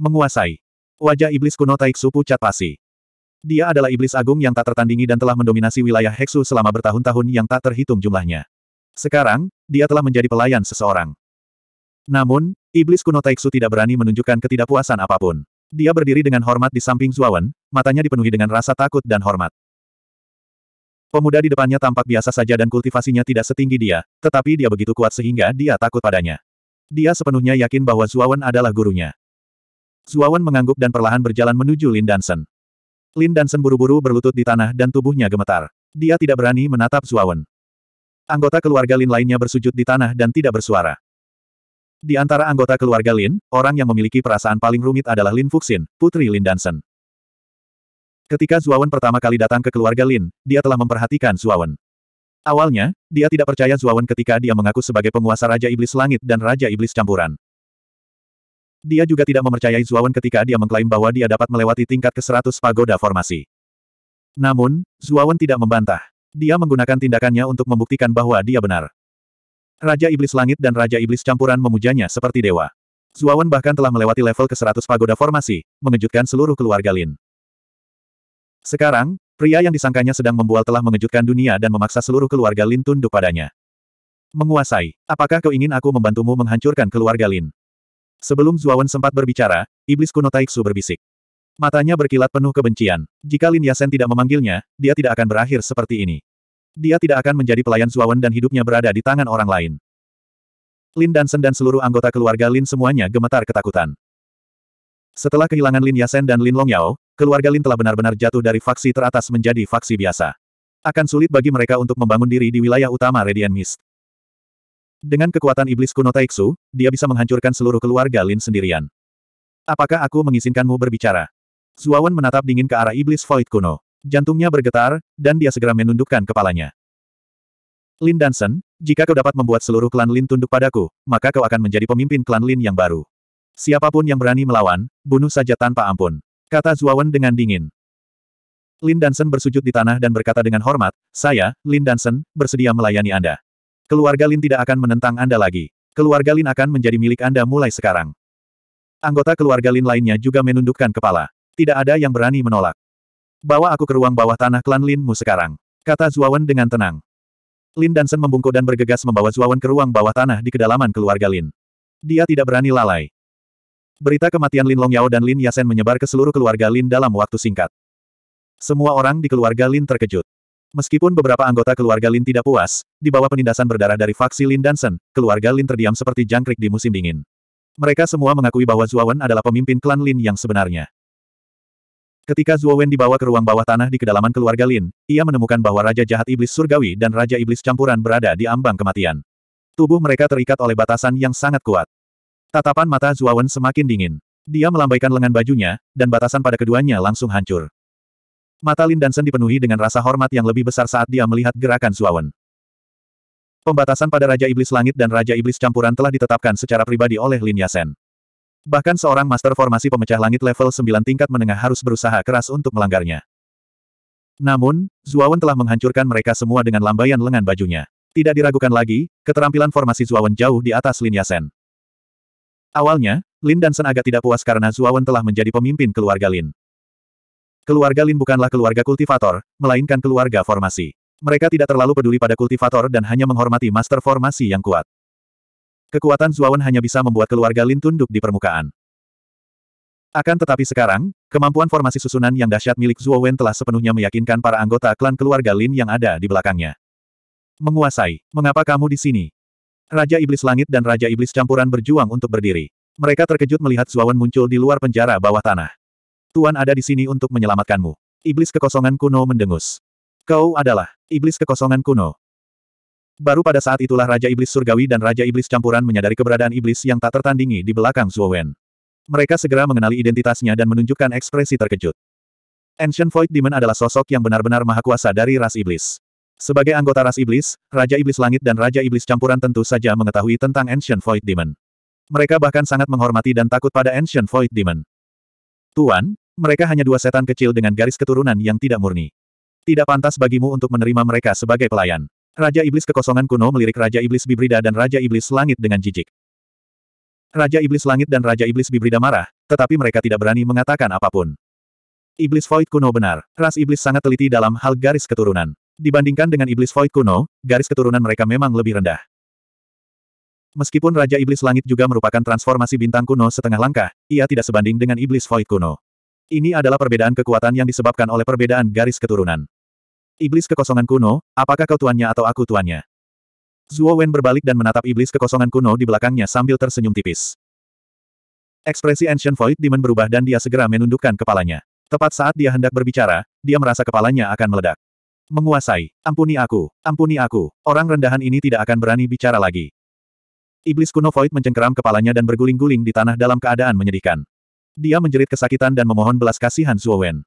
Menguasai. Wajah iblis kuno Taiksu pucat pasi. Dia adalah iblis agung yang tak tertandingi dan telah mendominasi wilayah Heksu selama bertahun-tahun yang tak terhitung jumlahnya. Sekarang, dia telah menjadi pelayan seseorang. Namun, iblis kuno Taiksu tidak berani menunjukkan ketidakpuasan apapun. Dia berdiri dengan hormat di samping Zuawan, matanya dipenuhi dengan rasa takut dan hormat. Pemuda di depannya tampak biasa saja dan kultivasinya tidak setinggi dia, tetapi dia begitu kuat sehingga dia takut padanya. Dia sepenuhnya yakin bahwa Zuawan adalah gurunya. Zuawan mengangguk dan perlahan berjalan menuju Lin Dansen. Lin Dansen buru-buru berlutut di tanah dan tubuhnya gemetar. Dia tidak berani menatap Zuawan. Anggota keluarga Lin lainnya bersujud di tanah dan tidak bersuara. Di antara anggota keluarga Lin, orang yang memiliki perasaan paling rumit adalah Lin Fuxin, putri Lin Dansen. Ketika Zuawan pertama kali datang ke keluarga Lin, dia telah memperhatikan Zuawan. Awalnya, dia tidak percaya Zuawan ketika dia mengaku sebagai penguasa Raja Iblis Langit dan Raja Iblis Campuran. Dia juga tidak mempercayai Zuawan ketika dia mengklaim bahwa dia dapat melewati tingkat ke-100 pagoda formasi. Namun, Zuawan tidak membantah. Dia menggunakan tindakannya untuk membuktikan bahwa dia benar. Raja Iblis Langit dan Raja Iblis Campuran memujanya seperti dewa. Zuawan bahkan telah melewati level ke-100 pagoda formasi, mengejutkan seluruh keluarga Lin. Sekarang, pria yang disangkanya sedang membual telah mengejutkan dunia dan memaksa seluruh keluarga Lin tunduk padanya. Menguasai, apakah kau ingin aku membantumu menghancurkan keluarga Lin? Sebelum Zuawan sempat berbicara, iblis kuno Taiksu berbisik. Matanya berkilat penuh kebencian. Jika Lin Yasen tidak memanggilnya, dia tidak akan berakhir seperti ini. Dia tidak akan menjadi pelayan Zuawan dan hidupnya berada di tangan orang lain. Lin Dansen dan seluruh anggota keluarga Lin semuanya gemetar ketakutan. Setelah kehilangan Lin Yasen dan Lin Longyao, keluarga Lin telah benar-benar jatuh dari faksi teratas menjadi faksi biasa. Akan sulit bagi mereka untuk membangun diri di wilayah utama Radiant Mist. Dengan kekuatan iblis kuno Taiksu, dia bisa menghancurkan seluruh keluarga Lin sendirian. Apakah aku mengizinkanmu berbicara? Zuawan menatap dingin ke arah iblis void kuno. Jantungnya bergetar, dan dia segera menundukkan kepalanya. Lin Dansen, jika kau dapat membuat seluruh klan Lin tunduk padaku, maka kau akan menjadi pemimpin klan Lin yang baru. Siapapun yang berani melawan, bunuh saja tanpa ampun. Kata Zuawan dengan dingin. Lin Dansen bersujud di tanah dan berkata dengan hormat, saya, Lin Dansen, bersedia melayani Anda. Keluarga Lin tidak akan menentang Anda lagi. Keluarga Lin akan menjadi milik Anda mulai sekarang. Anggota keluarga Lin lainnya juga menundukkan kepala. Tidak ada yang berani menolak. Bawa aku ke ruang bawah tanah klan Linmu sekarang. Kata Zuawan dengan tenang. Lin dan Dansen membungkuk dan bergegas membawa Zuawan ke ruang bawah tanah di kedalaman keluarga Lin. Dia tidak berani lalai. Berita kematian Lin Longyao dan Lin Yasen menyebar ke seluruh keluarga Lin dalam waktu singkat. Semua orang di keluarga Lin terkejut. Meskipun beberapa anggota keluarga Lin tidak puas, di bawah penindasan berdarah dari faksi Lin Dansen, keluarga Lin terdiam seperti jangkrik di musim dingin. Mereka semua mengakui bahwa Wen adalah pemimpin klan Lin yang sebenarnya. Ketika Wen dibawa ke ruang bawah tanah di kedalaman keluarga Lin, ia menemukan bahwa Raja Jahat Iblis Surgawi dan Raja Iblis Campuran berada di ambang kematian. Tubuh mereka terikat oleh batasan yang sangat kuat. Tatapan mata Wen semakin dingin. Dia melambaikan lengan bajunya, dan batasan pada keduanya langsung hancur. Mata Lin Dansen dipenuhi dengan rasa hormat yang lebih besar saat dia melihat gerakan Suawen. Pembatasan pada Raja Iblis Langit dan Raja Iblis Campuran telah ditetapkan secara pribadi oleh Lin Yasen. Bahkan seorang master formasi pemecah langit level 9 tingkat menengah harus berusaha keras untuk melanggarnya. Namun, Zuawan telah menghancurkan mereka semua dengan lambaian lengan bajunya. Tidak diragukan lagi, keterampilan formasi Zuawan jauh di atas Lin Yasen. Awalnya, Lin Dan Dansen agak tidak puas karena Zuawan telah menjadi pemimpin keluarga Lin. Keluarga Lin bukanlah keluarga kultivator, melainkan keluarga formasi. Mereka tidak terlalu peduli pada kultivator dan hanya menghormati master formasi yang kuat. Kekuatan Zuawan hanya bisa membuat keluarga Lin tunduk di permukaan. Akan tetapi sekarang, kemampuan formasi susunan yang dahsyat milik Zuo telah sepenuhnya meyakinkan para anggota klan keluarga Lin yang ada di belakangnya. Menguasai, mengapa kamu di sini? Raja Iblis Langit dan Raja Iblis Campuran berjuang untuk berdiri. Mereka terkejut melihat Zuawan muncul di luar penjara bawah tanah. Tuan ada di sini untuk menyelamatkanmu. Iblis kekosongan kuno mendengus. Kau adalah iblis kekosongan kuno. Baru pada saat itulah Raja Iblis Surgawi dan Raja Iblis Campuran menyadari keberadaan iblis yang tak tertandingi di belakang Zhuo Wen. Mereka segera mengenali identitasnya dan menunjukkan ekspresi terkejut. Ancient Void Demon adalah sosok yang benar-benar maha kuasa dari ras iblis. Sebagai anggota ras iblis, Raja Iblis Langit dan Raja Iblis Campuran tentu saja mengetahui tentang Ancient Void Demon. Mereka bahkan sangat menghormati dan takut pada Ancient Void Demon. Tuan, mereka hanya dua setan kecil dengan garis keturunan yang tidak murni. Tidak pantas bagimu untuk menerima mereka sebagai pelayan. Raja Iblis Kekosongan Kuno melirik Raja Iblis Bibrida dan Raja Iblis Langit dengan jijik. Raja Iblis Langit dan Raja Iblis Bibrida marah, tetapi mereka tidak berani mengatakan apapun. Iblis Void kuno benar, ras iblis sangat teliti dalam hal garis keturunan. Dibandingkan dengan Iblis Void kuno, garis keturunan mereka memang lebih rendah. Meskipun Raja Iblis Langit juga merupakan transformasi bintang kuno setengah langkah, ia tidak sebanding dengan Iblis Void kuno. Ini adalah perbedaan kekuatan yang disebabkan oleh perbedaan garis keturunan. Iblis kekosongan kuno, apakah kau tuannya atau aku tuannya? Zuo Wen berbalik dan menatap iblis kekosongan kuno di belakangnya sambil tersenyum tipis. Ekspresi Ancient Void Demon berubah dan dia segera menundukkan kepalanya. Tepat saat dia hendak berbicara, dia merasa kepalanya akan meledak menguasai. Ampuni aku, ampuni aku. Orang rendahan ini tidak akan berani bicara lagi. Iblis kuno Void mencengkeram kepalanya dan berguling-guling di tanah dalam keadaan menyedihkan. Dia menjerit kesakitan dan memohon belas kasihan Zuowen.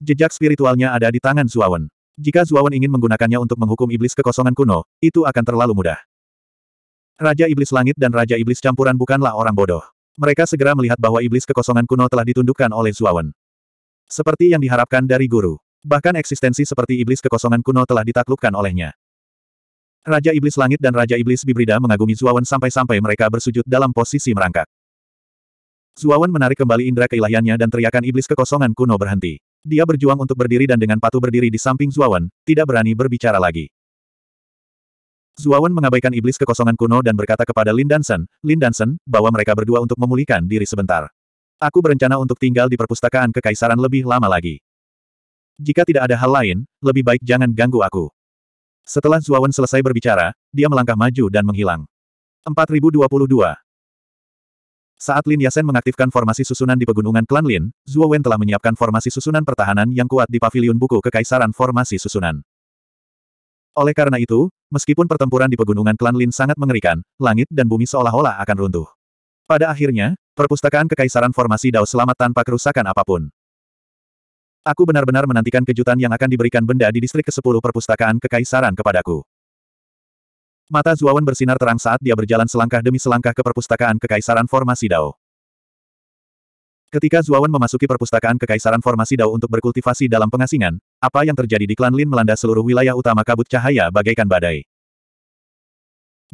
Jejak spiritualnya ada di tangan Zuowen. Jika Zuowen ingin menggunakannya untuk menghukum iblis kekosongan kuno, itu akan terlalu mudah. Raja Iblis Langit dan Raja Iblis Campuran bukanlah orang bodoh. Mereka segera melihat bahwa iblis kekosongan kuno telah ditundukkan oleh Zuowen. Seperti yang diharapkan dari guru. Bahkan eksistensi seperti iblis kekosongan kuno telah ditaklukkan olehnya. Raja Iblis Langit dan Raja Iblis Bibrida mengagumi Zuawan sampai-sampai mereka bersujud dalam posisi merangkak. Zuawan menarik kembali indera keilahiannya dan teriakan iblis kekosongan kuno berhenti. Dia berjuang untuk berdiri dan dengan patuh berdiri di samping Zuawan, tidak berani berbicara lagi. Zuawan mengabaikan iblis kekosongan kuno dan berkata kepada Lin Dansen, Lin Dansen, bahwa mereka berdua untuk memulihkan diri sebentar. Aku berencana untuk tinggal di perpustakaan kekaisaran lebih lama lagi. Jika tidak ada hal lain, lebih baik jangan ganggu aku. Setelah Zuawan selesai berbicara, dia melangkah maju dan menghilang. 4022 Saat Lin Yasen mengaktifkan formasi susunan di pegunungan klan Lin, Zuawan telah menyiapkan formasi susunan pertahanan yang kuat di pavilion buku Kekaisaran Formasi Susunan. Oleh karena itu, meskipun pertempuran di pegunungan klan Lin sangat mengerikan, langit dan bumi seolah-olah akan runtuh. Pada akhirnya, perpustakaan Kekaisaran Formasi Dao selamat tanpa kerusakan apapun. Aku benar-benar menantikan kejutan yang akan diberikan benda di distrik ke-10 perpustakaan kekaisaran kepadaku. Mata Zuawan bersinar terang saat dia berjalan selangkah demi selangkah ke perpustakaan kekaisaran formasi Dao. Ketika Zuawan memasuki perpustakaan kekaisaran formasi Dao untuk berkultivasi dalam pengasingan, apa yang terjadi di klan Lin melanda seluruh wilayah utama kabut cahaya bagaikan badai.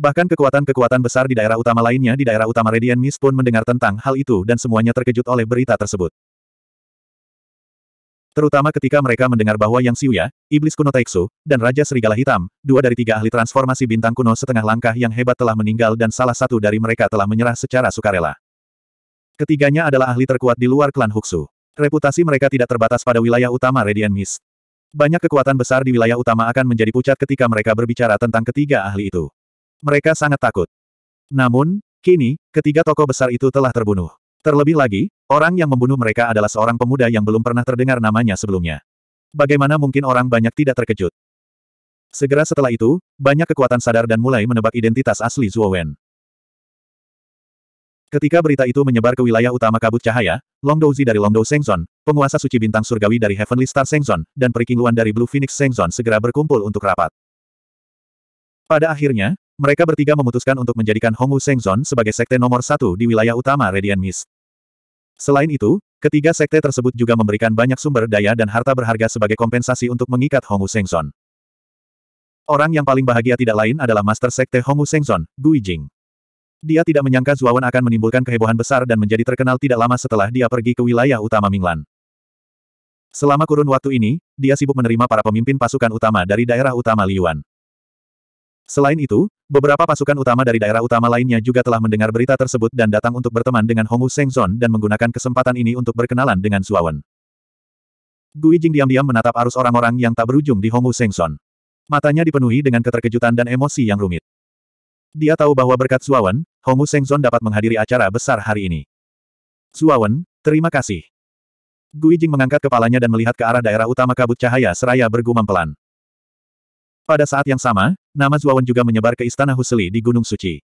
Bahkan kekuatan-kekuatan besar di daerah utama lainnya di daerah utama Radiant Mist pun mendengar tentang hal itu dan semuanya terkejut oleh berita tersebut. Terutama ketika mereka mendengar bahwa Yang Siuya, Iblis kuno Taiksu, dan Raja Serigala Hitam, dua dari tiga ahli transformasi bintang kuno setengah langkah yang hebat telah meninggal dan salah satu dari mereka telah menyerah secara sukarela. Ketiganya adalah ahli terkuat di luar klan Huksu. Reputasi mereka tidak terbatas pada wilayah utama Radiant Mist. Banyak kekuatan besar di wilayah utama akan menjadi pucat ketika mereka berbicara tentang ketiga ahli itu. Mereka sangat takut. Namun, kini, ketiga tokoh besar itu telah terbunuh. Terlebih lagi, orang yang membunuh mereka adalah seorang pemuda yang belum pernah terdengar namanya sebelumnya. Bagaimana mungkin orang banyak tidak terkejut? Segera setelah itu, banyak kekuatan sadar dan mulai menebak identitas asli Zhuo Wen. Ketika berita itu menyebar ke wilayah utama kabut cahaya, Long Douzi dari Long Dou Sengzon, penguasa suci bintang surgawi dari Heavenly Star Sengzon, dan Periking Luan dari Blue Phoenix Sengzon segera berkumpul untuk rapat. Pada akhirnya, mereka bertiga memutuskan untuk menjadikan Hongwu Sengzon sebagai sekte nomor satu di wilayah utama Radiant Mist. Selain itu, ketiga sekte tersebut juga memberikan banyak sumber daya dan harta berharga sebagai kompensasi untuk mengikat Hongwu Sengzon. Orang yang paling bahagia tidak lain adalah Master Sekte Hongwu Sengzon, Gui Jing. Dia tidak menyangka Zuawan akan menimbulkan kehebohan besar dan menjadi terkenal tidak lama setelah dia pergi ke wilayah utama Minglan. Selama kurun waktu ini, dia sibuk menerima para pemimpin pasukan utama dari daerah utama Liyuan. Selain itu, beberapa pasukan utama dari daerah utama lainnya juga telah mendengar berita tersebut dan datang untuk berteman dengan Hongu Sengzon dan menggunakan kesempatan ini untuk berkenalan dengan Zuawan. Gui Jing diam-diam menatap arus orang-orang yang tak berujung di Hongu Sengzon. Matanya dipenuhi dengan keterkejutan dan emosi yang rumit. Dia tahu bahwa berkat Zuawan, Hongu Sengzon dapat menghadiri acara besar hari ini. Zuawan, terima kasih. Gui Jing mengangkat kepalanya dan melihat ke arah daerah utama kabut cahaya seraya bergumam pelan. Pada saat yang sama, Nama Zuawan juga menyebar ke Istana Huseli di Gunung Suci.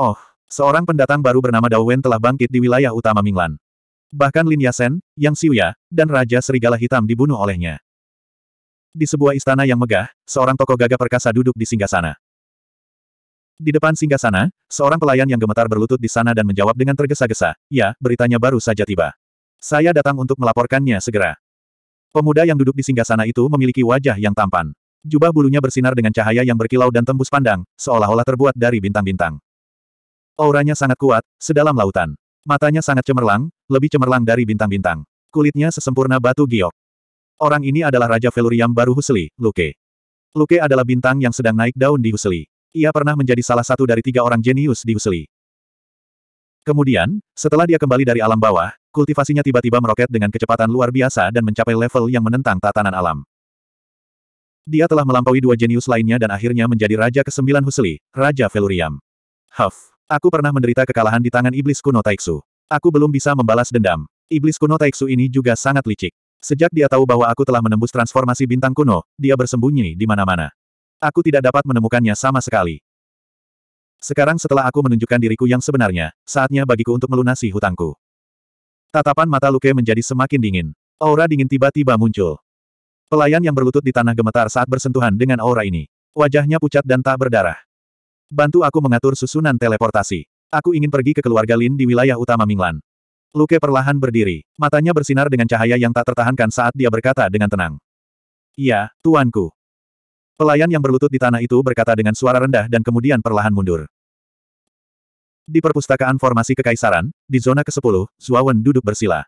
Oh, seorang pendatang baru bernama Dao Wen telah bangkit di wilayah utama Minglan. Bahkan Lin Yasen, Yang Siuya, dan Raja Serigala Hitam dibunuh olehnya. Di sebuah istana yang megah, seorang tokoh gagah perkasa duduk di singgah sana. Di depan singgah sana, seorang pelayan yang gemetar berlutut di sana dan menjawab dengan tergesa-gesa, ya, beritanya baru saja tiba. Saya datang untuk melaporkannya segera. Pemuda yang duduk di singgah sana itu memiliki wajah yang tampan. Jubah bulunya bersinar dengan cahaya yang berkilau dan tembus pandang, seolah-olah terbuat dari bintang-bintang. Auranya sangat kuat, sedalam lautan. Matanya sangat cemerlang, lebih cemerlang dari bintang-bintang. Kulitnya sesempurna batu giok. Orang ini adalah Raja Veluriam baru Husli, Luke. Luke adalah bintang yang sedang naik daun di Husli. Ia pernah menjadi salah satu dari tiga orang jenius di Husli. Kemudian, setelah dia kembali dari alam bawah, kultivasinya tiba-tiba meroket dengan kecepatan luar biasa dan mencapai level yang menentang tatanan alam. Dia telah melampaui dua jenius lainnya dan akhirnya menjadi Raja ke-9 Huseli, Raja Veluriam. Huff, aku pernah menderita kekalahan di tangan iblis kuno Taiksu. Aku belum bisa membalas dendam. Iblis kuno Taiksu ini juga sangat licik. Sejak dia tahu bahwa aku telah menembus transformasi bintang kuno, dia bersembunyi di mana-mana. Aku tidak dapat menemukannya sama sekali. Sekarang setelah aku menunjukkan diriku yang sebenarnya, saatnya bagiku untuk melunasi hutangku. Tatapan mata Luke menjadi semakin dingin. Aura dingin tiba-tiba muncul. Pelayan yang berlutut di tanah gemetar saat bersentuhan dengan aura ini. Wajahnya pucat dan tak berdarah. Bantu aku mengatur susunan teleportasi. Aku ingin pergi ke keluarga Lin di wilayah utama Minglan. Luke perlahan berdiri, matanya bersinar dengan cahaya yang tak tertahankan saat dia berkata dengan tenang. Iya, tuanku. Pelayan yang berlutut di tanah itu berkata dengan suara rendah dan kemudian perlahan mundur. Di perpustakaan formasi kekaisaran, di zona ke-10, Zuawan duduk bersila.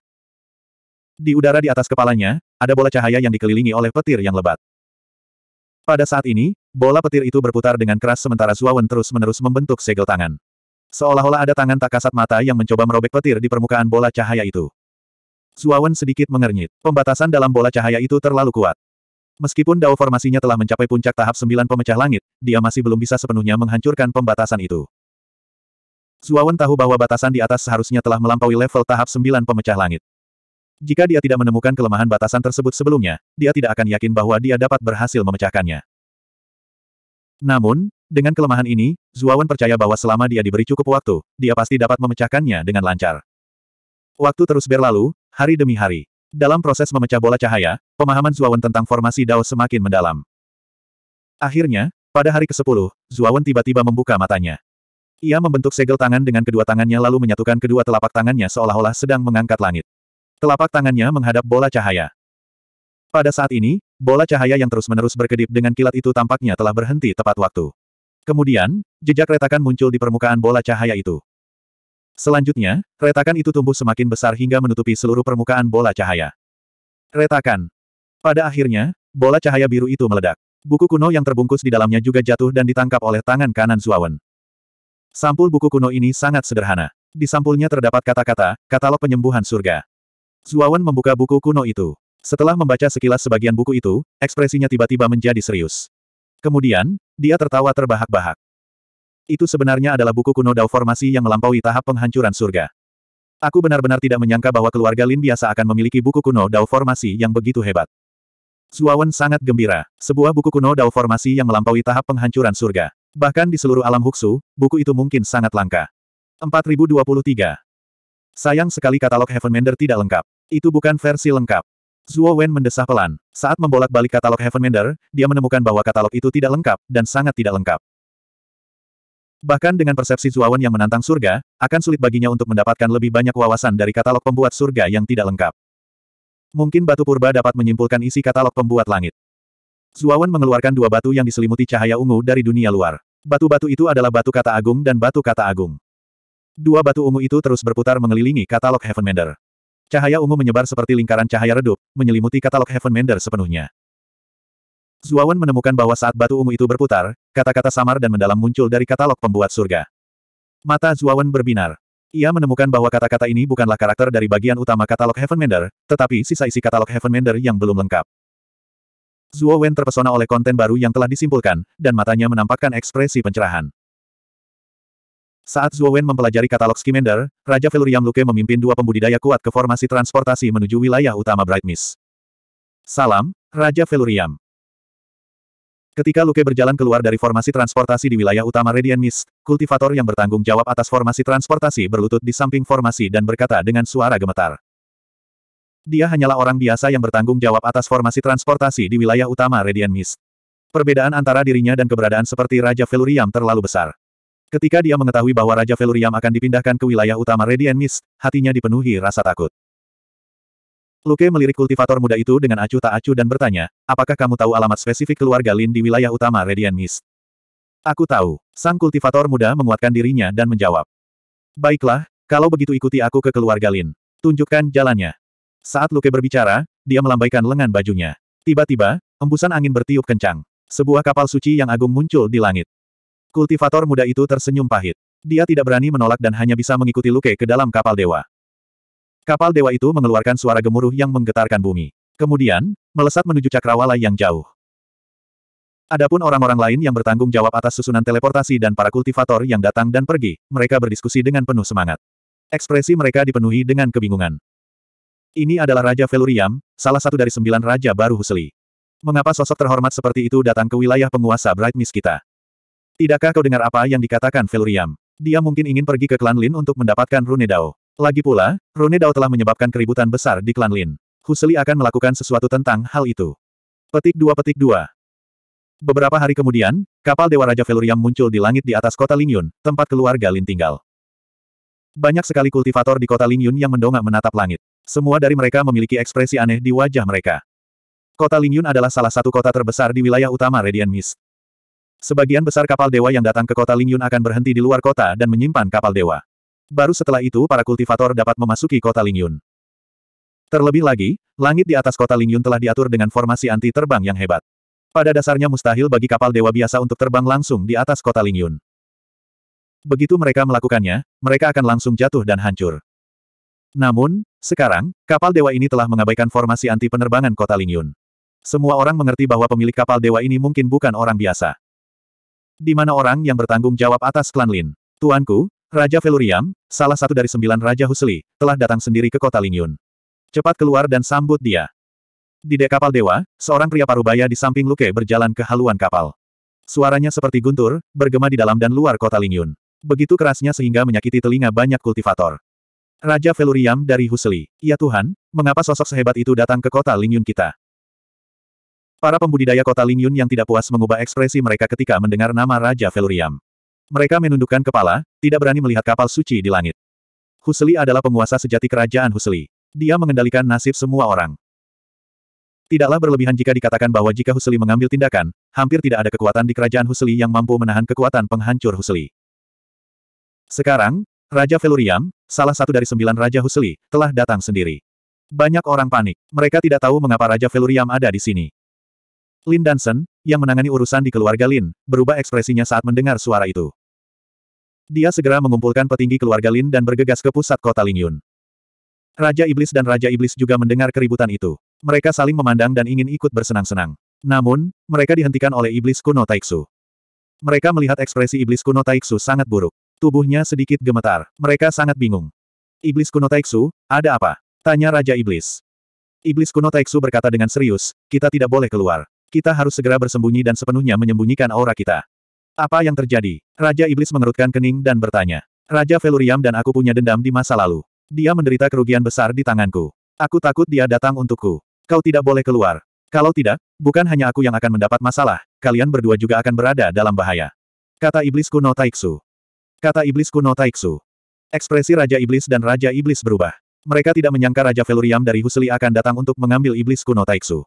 Di udara di atas kepalanya, ada bola cahaya yang dikelilingi oleh petir yang lebat. Pada saat ini, bola petir itu berputar dengan keras sementara Zuawan terus-menerus membentuk segel tangan. Seolah-olah ada tangan tak kasat mata yang mencoba merobek petir di permukaan bola cahaya itu. Zuawan sedikit mengernyit. Pembatasan dalam bola cahaya itu terlalu kuat. Meskipun dao formasinya telah mencapai puncak tahap sembilan pemecah langit, dia masih belum bisa sepenuhnya menghancurkan pembatasan itu. Zuawan tahu bahwa batasan di atas seharusnya telah melampaui level tahap sembilan pemecah langit. Jika dia tidak menemukan kelemahan batasan tersebut sebelumnya, dia tidak akan yakin bahwa dia dapat berhasil memecahkannya. Namun, dengan kelemahan ini, Zuawan percaya bahwa selama dia diberi cukup waktu, dia pasti dapat memecahkannya dengan lancar. Waktu terus berlalu, hari demi hari. Dalam proses memecah bola cahaya, pemahaman Zuawan tentang formasi Dao semakin mendalam. Akhirnya, pada hari ke-10, Zuawan tiba-tiba membuka matanya. Ia membentuk segel tangan dengan kedua tangannya lalu menyatukan kedua telapak tangannya seolah-olah sedang mengangkat langit. Telapak tangannya menghadap bola cahaya. Pada saat ini, bola cahaya yang terus-menerus berkedip dengan kilat itu tampaknya telah berhenti tepat waktu. Kemudian, jejak retakan muncul di permukaan bola cahaya itu. Selanjutnya, retakan itu tumbuh semakin besar hingga menutupi seluruh permukaan bola cahaya. Retakan. Pada akhirnya, bola cahaya biru itu meledak. Buku kuno yang terbungkus di dalamnya juga jatuh dan ditangkap oleh tangan kanan Zuawan. Sampul buku kuno ini sangat sederhana. Di sampulnya terdapat kata-kata, katalog penyembuhan surga. Zuawan membuka buku kuno itu. Setelah membaca sekilas sebagian buku itu, ekspresinya tiba-tiba menjadi serius. Kemudian, dia tertawa terbahak-bahak. Itu sebenarnya adalah buku kuno Dao Formasi yang melampaui tahap penghancuran surga. Aku benar-benar tidak menyangka bahwa keluarga Lin biasa akan memiliki buku kuno Dao Formasi yang begitu hebat. Zuawan sangat gembira. Sebuah buku kuno Dao Formasi yang melampaui tahap penghancuran surga. Bahkan di seluruh alam Huksu, buku itu mungkin sangat langka. 4023. Sayang sekali katalog Heavenmender tidak lengkap. Itu bukan versi lengkap. Zuo Wen mendesah pelan. Saat membolak-balik katalog Heavenmender, dia menemukan bahwa katalog itu tidak lengkap, dan sangat tidak lengkap. Bahkan dengan persepsi Zuo Wen yang menantang surga, akan sulit baginya untuk mendapatkan lebih banyak wawasan dari katalog pembuat surga yang tidak lengkap. Mungkin batu purba dapat menyimpulkan isi katalog pembuat langit. Zuo Wen mengeluarkan dua batu yang diselimuti cahaya ungu dari dunia luar. Batu-batu itu adalah batu kata agung dan batu kata agung. Dua batu ungu itu terus berputar mengelilingi katalog Heavenmender. Cahaya ungu menyebar seperti lingkaran cahaya redup, menyelimuti katalog Heaven Mender sepenuhnya. Zuawan menemukan bahwa saat batu ungu itu berputar, kata-kata samar dan mendalam muncul dari katalog pembuat surga. Mata Zuawan berbinar. Ia menemukan bahwa kata-kata ini bukanlah karakter dari bagian utama katalog Heaven Mender, tetapi sisa isi katalog Heaven Mender yang belum lengkap. Zuo Wen terpesona oleh konten baru yang telah disimpulkan, dan matanya menampakkan ekspresi pencerahan. Saat Zhuo Wen mempelajari katalog skimender, Raja Veluriam Luke memimpin dua pembudidaya kuat ke formasi transportasi menuju wilayah utama Bright Mist. Salam, Raja Veluriam. Ketika Luke berjalan keluar dari formasi transportasi di wilayah utama Radiant Mist, kultivator yang bertanggung jawab atas formasi transportasi berlutut di samping formasi dan berkata dengan suara gemetar. Dia hanyalah orang biasa yang bertanggung jawab atas formasi transportasi di wilayah utama Radiant Mist. Perbedaan antara dirinya dan keberadaan seperti Raja Veluriam terlalu besar. Ketika dia mengetahui bahwa Raja Veluriam akan dipindahkan ke wilayah utama Radiant Mist, hatinya dipenuhi rasa takut. Luke melirik kultivator muda itu dengan acuh tak acuh dan bertanya, apakah kamu tahu alamat spesifik keluarga Lin di wilayah utama Radiant Mist? Aku tahu. Sang kultivator muda menguatkan dirinya dan menjawab. Baiklah, kalau begitu ikuti aku ke keluarga Lin. Tunjukkan jalannya. Saat Luke berbicara, dia melambaikan lengan bajunya. Tiba-tiba, embusan angin bertiup kencang. Sebuah kapal suci yang agung muncul di langit. Kultivator muda itu tersenyum pahit. Dia tidak berani menolak dan hanya bisa mengikuti Luke ke dalam kapal dewa. Kapal dewa itu mengeluarkan suara gemuruh yang menggetarkan bumi. Kemudian, melesat menuju cakrawala yang jauh. Adapun orang-orang lain yang bertanggung jawab atas susunan teleportasi dan para kultivator yang datang dan pergi, mereka berdiskusi dengan penuh semangat. Ekspresi mereka dipenuhi dengan kebingungan. Ini adalah Raja Veluriam, salah satu dari sembilan Raja Baru Husli. Mengapa sosok terhormat seperti itu datang ke wilayah penguasa Bright Miskita? kita? Tidakkah kau dengar apa yang dikatakan Veluriam? Dia mungkin ingin pergi ke klan Lin untuk mendapatkan Rune Dao. Lagi pula, Rune Dao telah menyebabkan keributan besar di klan Lin. Husli akan melakukan sesuatu tentang hal itu. Petik 2 Petik 2 Beberapa hari kemudian, kapal Dewa Raja Veluriam muncul di langit di atas kota Lingyun, tempat keluarga Lin tinggal. Banyak sekali kultivator di kota Lingyun yang mendongak menatap langit. Semua dari mereka memiliki ekspresi aneh di wajah mereka. Kota Lingyun adalah salah satu kota terbesar di wilayah utama Radiant Mist. Sebagian besar kapal dewa yang datang ke kota Lingyun akan berhenti di luar kota dan menyimpan kapal dewa. Baru setelah itu para kultivator dapat memasuki kota Lingyun. Terlebih lagi, langit di atas kota Lingyun telah diatur dengan formasi anti-terbang yang hebat. Pada dasarnya mustahil bagi kapal dewa biasa untuk terbang langsung di atas kota Lingyun. Begitu mereka melakukannya, mereka akan langsung jatuh dan hancur. Namun, sekarang, kapal dewa ini telah mengabaikan formasi anti penerbangan kota Lingyun. Semua orang mengerti bahwa pemilik kapal dewa ini mungkin bukan orang biasa. Di mana orang yang bertanggung jawab atas klan Lin? Tuanku, Raja Veluriam, salah satu dari sembilan Raja Husli, telah datang sendiri ke kota Lingyun. Cepat keluar dan sambut dia. Di dek kapal dewa, seorang pria parubaya di samping Luke berjalan ke haluan kapal. Suaranya seperti guntur, bergema di dalam dan luar kota Lingyun. Begitu kerasnya sehingga menyakiti telinga banyak kultivator. Raja Veluriam dari Husli. Ya Tuhan, mengapa sosok sehebat itu datang ke kota Lingyun kita? Para pembudidaya kota Lingyun yang tidak puas mengubah ekspresi mereka ketika mendengar nama Raja Veluriam. Mereka menundukkan kepala, tidak berani melihat kapal suci di langit. Husli adalah penguasa sejati kerajaan Husli. Dia mengendalikan nasib semua orang. Tidaklah berlebihan jika dikatakan bahwa jika Husli mengambil tindakan, hampir tidak ada kekuatan di kerajaan Husli yang mampu menahan kekuatan penghancur Husli. Sekarang, Raja Veluriam, salah satu dari sembilan Raja Husli, telah datang sendiri. Banyak orang panik. Mereka tidak tahu mengapa Raja Veluriam ada di sini. Lin Dansen, yang menangani urusan di keluarga Lin, berubah ekspresinya saat mendengar suara itu. Dia segera mengumpulkan petinggi keluarga Lin dan bergegas ke pusat kota Lingyun. Raja Iblis dan Raja Iblis juga mendengar keributan itu. Mereka saling memandang dan ingin ikut bersenang-senang. Namun, mereka dihentikan oleh Iblis kuno Taiksu. Mereka melihat ekspresi Iblis kuno Taiksu sangat buruk. Tubuhnya sedikit gemetar. Mereka sangat bingung. Iblis kuno Taiksu, ada apa? Tanya Raja Iblis. Iblis kuno Taiksu berkata dengan serius, kita tidak boleh keluar. Kita harus segera bersembunyi dan sepenuhnya menyembunyikan aura kita. Apa yang terjadi? Raja Iblis mengerutkan kening dan bertanya. Raja Veluriam dan aku punya dendam di masa lalu. Dia menderita kerugian besar di tanganku. Aku takut dia datang untukku. Kau tidak boleh keluar. Kalau tidak, bukan hanya aku yang akan mendapat masalah, kalian berdua juga akan berada dalam bahaya. Kata Iblis kuno Taiksu. Kata Iblis kuno Taiksu. Ekspresi Raja Iblis dan Raja Iblis berubah. Mereka tidak menyangka Raja Veluriam dari Husli akan datang untuk mengambil Iblis kuno Taiksu.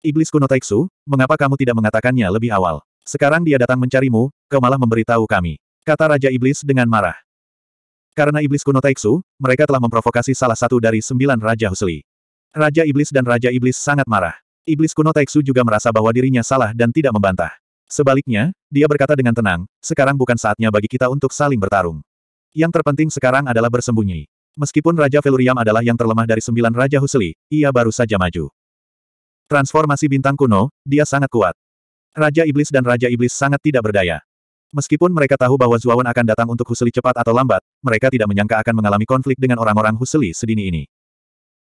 Iblis kuno Taiksu, mengapa kamu tidak mengatakannya lebih awal? Sekarang dia datang mencarimu, kau malah memberitahu kami. Kata Raja Iblis dengan marah. Karena Iblis kuno Taiksu, mereka telah memprovokasi salah satu dari sembilan Raja Husli. Raja Iblis dan Raja Iblis sangat marah. Iblis kuno Taiksu juga merasa bahwa dirinya salah dan tidak membantah. Sebaliknya, dia berkata dengan tenang, sekarang bukan saatnya bagi kita untuk saling bertarung. Yang terpenting sekarang adalah bersembunyi. Meskipun Raja Veluriam adalah yang terlemah dari sembilan Raja Husli, ia baru saja maju. Transformasi bintang kuno, dia sangat kuat. Raja Iblis dan Raja Iblis sangat tidak berdaya. Meskipun mereka tahu bahwa Zuawan akan datang untuk Huseli cepat atau lambat, mereka tidak menyangka akan mengalami konflik dengan orang-orang Huseli sedini ini.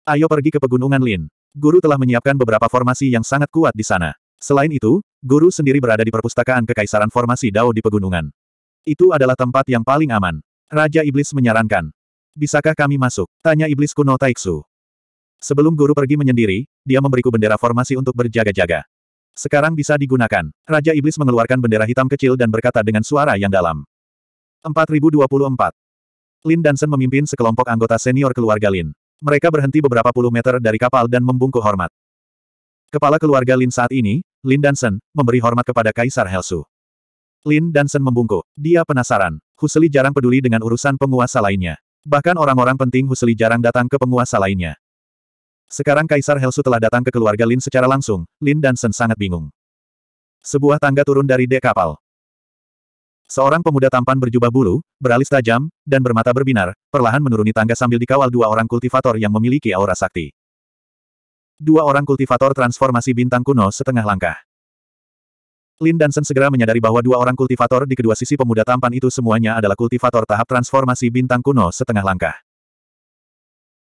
Ayo pergi ke Pegunungan Lin. Guru telah menyiapkan beberapa formasi yang sangat kuat di sana. Selain itu, Guru sendiri berada di perpustakaan Kekaisaran Formasi Dao di Pegunungan. Itu adalah tempat yang paling aman. Raja Iblis menyarankan. Bisakah kami masuk? Tanya Iblis kuno Taiksu. Sebelum guru pergi menyendiri, dia memberiku bendera formasi untuk berjaga-jaga. Sekarang bisa digunakan. Raja Iblis mengeluarkan bendera hitam kecil dan berkata dengan suara yang dalam. 4024. Lin Dansen memimpin sekelompok anggota senior keluarga Lin. Mereka berhenti beberapa puluh meter dari kapal dan membungkuk hormat. Kepala keluarga Lin saat ini, Lin Dansen, memberi hormat kepada Kaisar Helsu. Lin Dansen membungkuk. Dia penasaran. Huseli jarang peduli dengan urusan penguasa lainnya. Bahkan orang-orang penting Huseli jarang datang ke penguasa lainnya. Sekarang Kaisar Helsu telah datang ke keluarga Lin secara langsung, Lin dan Sen sangat bingung. Sebuah tangga turun dari dek kapal. Seorang pemuda tampan berjubah bulu, beralis tajam, dan bermata berbinar, perlahan menuruni tangga sambil dikawal dua orang kultivator yang memiliki aura sakti. Dua orang kultivator transformasi bintang kuno setengah langkah. Lin dan Sen segera menyadari bahwa dua orang kultivator di kedua sisi pemuda tampan itu semuanya adalah kultivator tahap transformasi bintang kuno setengah langkah.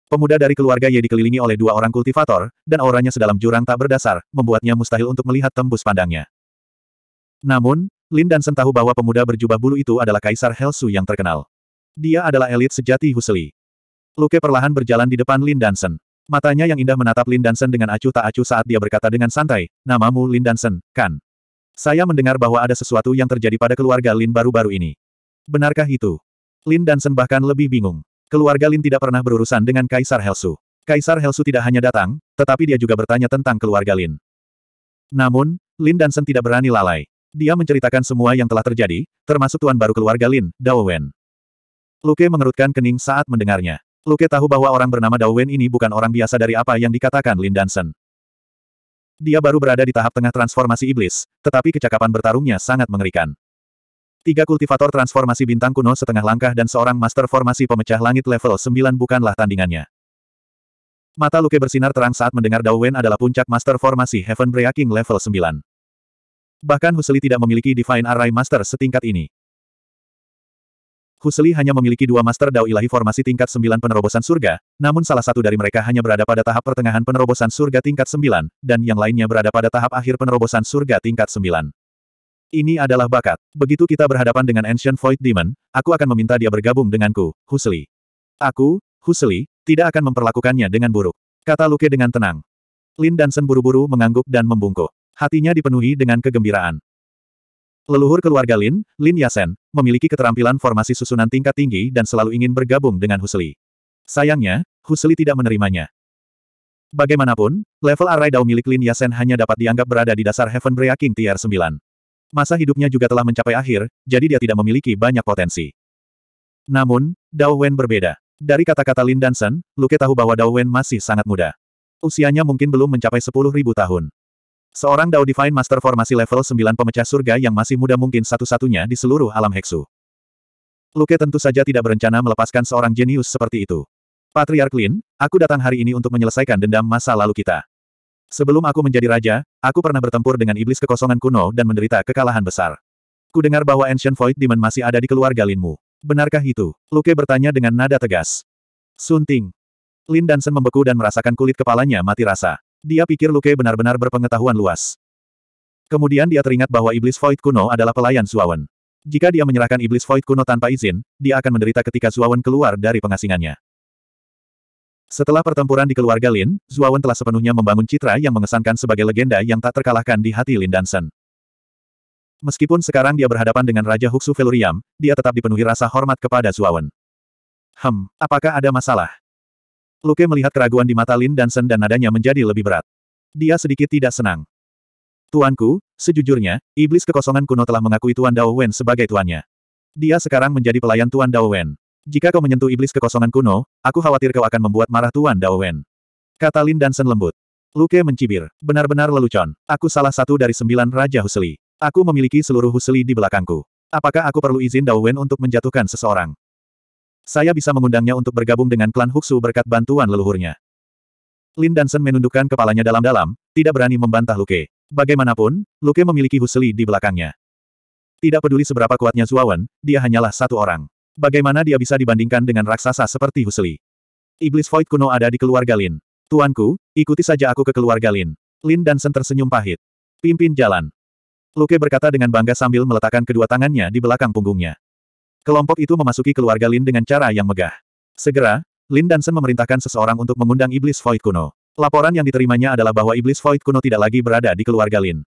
Pemuda dari keluarga Ye dikelilingi oleh dua orang kultivator, dan auranya sedalam jurang tak berdasar, membuatnya mustahil untuk melihat tembus pandangnya. Namun, Lin dan Sen tahu bahwa pemuda berjubah bulu itu adalah Kaisar Helsu yang terkenal. Dia adalah elit sejati Husli. Luke perlahan berjalan di depan Lin Dansen. Matanya yang indah menatap Lin Dansen dengan acuh tak acuh saat dia berkata dengan santai, namamu Lin Dansen, kan? Saya mendengar bahwa ada sesuatu yang terjadi pada keluarga Lin baru-baru ini. Benarkah itu? Lin Dansen bahkan lebih bingung. Keluarga Lin tidak pernah berurusan dengan Kaisar Helsu. Kaisar Helsu tidak hanya datang, tetapi dia juga bertanya tentang keluarga Lin. Namun, Lin dan Sen tidak berani lalai. Dia menceritakan semua yang telah terjadi, termasuk tuan baru keluarga Lin, Dao Wen. Luke mengerutkan kening saat mendengarnya. Luke tahu bahwa orang bernama Dao Wen ini bukan orang biasa dari apa yang dikatakan Lin Dansen. Dia baru berada di tahap tengah transformasi iblis, tetapi kecakapan bertarungnya sangat mengerikan. Tiga kultivator transformasi bintang kuno setengah langkah dan seorang master formasi pemecah langit level 9 bukanlah tandingannya. Mata Luke bersinar terang saat mendengar Dao Wen adalah puncak master formasi Heaven Breaking level 9. Bahkan Husli tidak memiliki Divine Array Master setingkat ini. Husli hanya memiliki dua master Dao Ilahi formasi tingkat 9 penerobosan surga, namun salah satu dari mereka hanya berada pada tahap pertengahan penerobosan surga tingkat 9, dan yang lainnya berada pada tahap akhir penerobosan surga tingkat 9. Ini adalah bakat. Begitu kita berhadapan dengan Ancient Void Demon, aku akan meminta dia bergabung denganku, Husli. Aku, Husli, tidak akan memperlakukannya dengan buruk. Kata Luke dengan tenang. Lin Sen buru-buru mengangguk dan membungkuk. Hatinya dipenuhi dengan kegembiraan. Leluhur keluarga Lin, Lin Yasen, memiliki keterampilan formasi susunan tingkat tinggi dan selalu ingin bergabung dengan Husli. Sayangnya, Husli tidak menerimanya. Bagaimanapun, level arai dao milik Lin Yasen hanya dapat dianggap berada di dasar Heaven Breaking Tier 9. Masa hidupnya juga telah mencapai akhir, jadi dia tidak memiliki banyak potensi. Namun, Dao Wen berbeda. Dari kata-kata Lin Dansen, Luke tahu bahwa Dao Wen masih sangat muda. Usianya mungkin belum mencapai 10.000 tahun. Seorang Dao Divine Master formasi level 9 pemecah surga yang masih muda mungkin satu-satunya di seluruh alam Heksu. Luke tentu saja tidak berencana melepaskan seorang jenius seperti itu. Patriark Lin, aku datang hari ini untuk menyelesaikan dendam masa lalu kita. Sebelum aku menjadi raja, aku pernah bertempur dengan iblis kekosongan kuno dan menderita kekalahan besar. Ku dengar bahwa Ancient Void Demon masih ada di keluarga Linmu. Benarkah itu? Luke bertanya dengan nada tegas. Sunting. Lin Dansen membeku dan merasakan kulit kepalanya mati rasa. Dia pikir Luke benar-benar berpengetahuan luas. Kemudian dia teringat bahwa iblis Void kuno adalah pelayan Suawen. Jika dia menyerahkan iblis Void kuno tanpa izin, dia akan menderita ketika Suawen keluar dari pengasingannya. Setelah pertempuran di keluarga Lin, Zuawan telah sepenuhnya membangun citra yang mengesankan sebagai legenda yang tak terkalahkan di hati Lin Dansen. Meskipun sekarang dia berhadapan dengan Raja Huxu Veluriam, dia tetap dipenuhi rasa hormat kepada Zuawan. Hem, apakah ada masalah? Luke melihat keraguan di mata Lin Dansen dan nadanya menjadi lebih berat. Dia sedikit tidak senang. Tuanku, sejujurnya, iblis kekosongan kuno telah mengakui Tuan Dao Wen sebagai tuannya. Dia sekarang menjadi pelayan Tuan Dao Wen. Jika kau menyentuh iblis kekosongan kuno, aku khawatir kau akan membuat marah Tuan Dao Wen. Kata Lin Dan Sen lembut. Luke mencibir. Benar-benar lelucon. Aku salah satu dari sembilan Raja Husli. Aku memiliki seluruh Husli di belakangku. Apakah aku perlu izin Dao Wen untuk menjatuhkan seseorang? Saya bisa mengundangnya untuk bergabung dengan klan Huxu berkat bantuan leluhurnya. Lin Dan Sen menundukkan kepalanya dalam-dalam, tidak berani membantah Luke. Bagaimanapun, Luke memiliki husli di belakangnya. Tidak peduli seberapa kuatnya Zuawan, dia hanyalah satu orang. Bagaimana dia bisa dibandingkan dengan raksasa seperti Husli? Iblis Void kuno ada di keluarga Lin. Tuanku, ikuti saja aku ke keluarga Lin. Lin dan Sen tersenyum pahit. Pimpin jalan. Luke berkata dengan bangga sambil meletakkan kedua tangannya di belakang punggungnya. Kelompok itu memasuki keluarga Lin dengan cara yang megah. Segera, Lin dan Sen memerintahkan seseorang untuk mengundang Iblis Void kuno. Laporan yang diterimanya adalah bahwa Iblis Void kuno tidak lagi berada di keluarga Lin.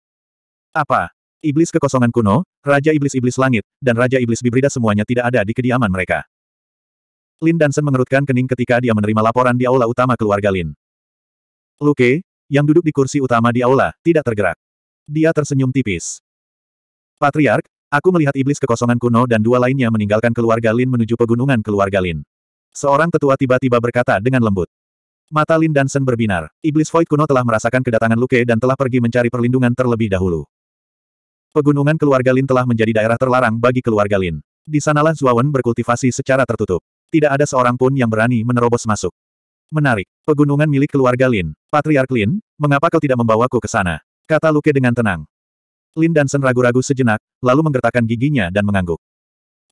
Apa? Iblis kekosongan kuno, Raja Iblis-Iblis Langit, dan Raja Iblis Bibrida semuanya tidak ada di kediaman mereka. Lin Dansen mengerutkan kening ketika dia menerima laporan di aula utama keluarga Lin. Luke, yang duduk di kursi utama di aula, tidak tergerak. Dia tersenyum tipis. Patriark, aku melihat iblis kekosongan kuno dan dua lainnya meninggalkan keluarga Lin menuju pegunungan keluarga Lin. Seorang tetua tiba-tiba berkata dengan lembut. Mata Lin Dansen berbinar. Iblis Void kuno telah merasakan kedatangan Luke dan telah pergi mencari perlindungan terlebih dahulu. Pegunungan keluarga Lin telah menjadi daerah terlarang bagi keluarga Lin. Di sanalah Zuawan berkultivasi secara tertutup. Tidak ada seorang pun yang berani menerobos masuk. Menarik. Pegunungan milik keluarga Lin. Patriark Lin, mengapa kau tidak membawaku ke sana? Kata Luke dengan tenang. Lin dan Sen ragu-ragu sejenak, lalu menggertakkan giginya dan mengangguk.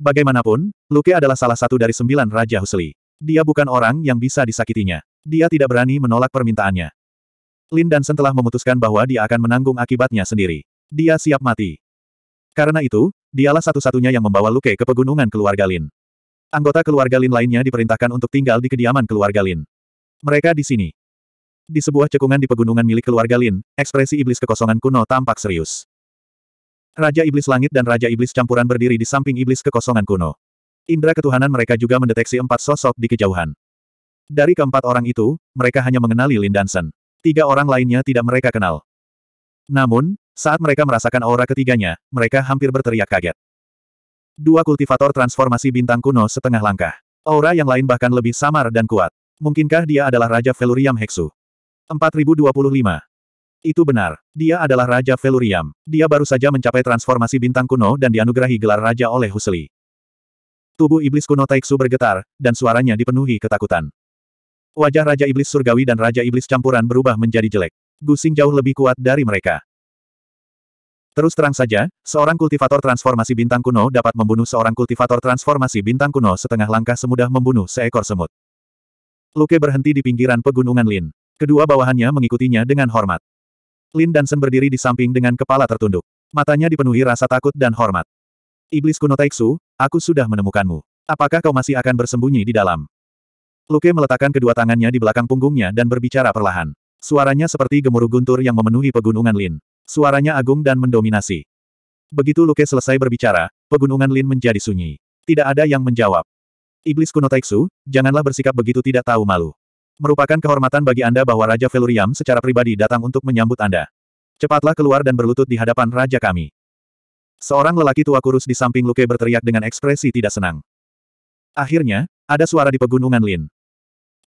Bagaimanapun, Luke adalah salah satu dari sembilan Raja Husli. Dia bukan orang yang bisa disakitinya. Dia tidak berani menolak permintaannya. Lin dan Sen telah memutuskan bahwa dia akan menanggung akibatnya sendiri. Dia siap mati. Karena itu, dialah satu-satunya yang membawa Luke ke pegunungan keluarga Lin. Anggota keluarga Lin lainnya diperintahkan untuk tinggal di kediaman keluarga Lin. Mereka di sini. Di sebuah cekungan di pegunungan milik keluarga Lin, ekspresi iblis kekosongan kuno tampak serius. Raja Iblis Langit dan Raja Iblis Campuran berdiri di samping iblis kekosongan kuno. Indra ketuhanan mereka juga mendeteksi empat sosok di kejauhan. Dari keempat orang itu, mereka hanya mengenali Lin Dansen. Tiga orang lainnya tidak mereka kenal. Namun, saat mereka merasakan aura ketiganya, mereka hampir berteriak kaget. Dua kultivator transformasi bintang kuno setengah langkah. Aura yang lain bahkan lebih samar dan kuat. Mungkinkah dia adalah Raja Veluriam Heksu? 4025. Itu benar. Dia adalah Raja Veluriam. Dia baru saja mencapai transformasi bintang kuno dan dianugerahi gelar Raja oleh Husli. Tubuh iblis kuno Taiksu bergetar, dan suaranya dipenuhi ketakutan. Wajah Raja Iblis Surgawi dan Raja Iblis Campuran berubah menjadi jelek. Gusing jauh lebih kuat dari mereka. Terus terang saja, seorang kultivator transformasi bintang kuno dapat membunuh seorang kultivator transformasi bintang kuno setengah langkah semudah membunuh seekor semut. Luke berhenti di pinggiran pegunungan Lin. Kedua bawahannya mengikutinya dengan hormat. Lin dan Sen berdiri di samping dengan kepala tertunduk. Matanya dipenuhi rasa takut dan hormat. Iblis kuno Taiksu, aku sudah menemukanmu. Apakah kau masih akan bersembunyi di dalam? Luke meletakkan kedua tangannya di belakang punggungnya dan berbicara perlahan. Suaranya seperti gemuruh guntur yang memenuhi pegunungan Lin. Suaranya agung dan mendominasi. Begitu Luke selesai berbicara, pegunungan Lin menjadi sunyi. Tidak ada yang menjawab. Iblis kuno Taiksu, janganlah bersikap begitu tidak tahu malu. Merupakan kehormatan bagi Anda bahwa Raja Veluriam secara pribadi datang untuk menyambut Anda. Cepatlah keluar dan berlutut di hadapan Raja kami. Seorang lelaki tua kurus di samping Luke berteriak dengan ekspresi tidak senang. Akhirnya, ada suara di pegunungan Lin.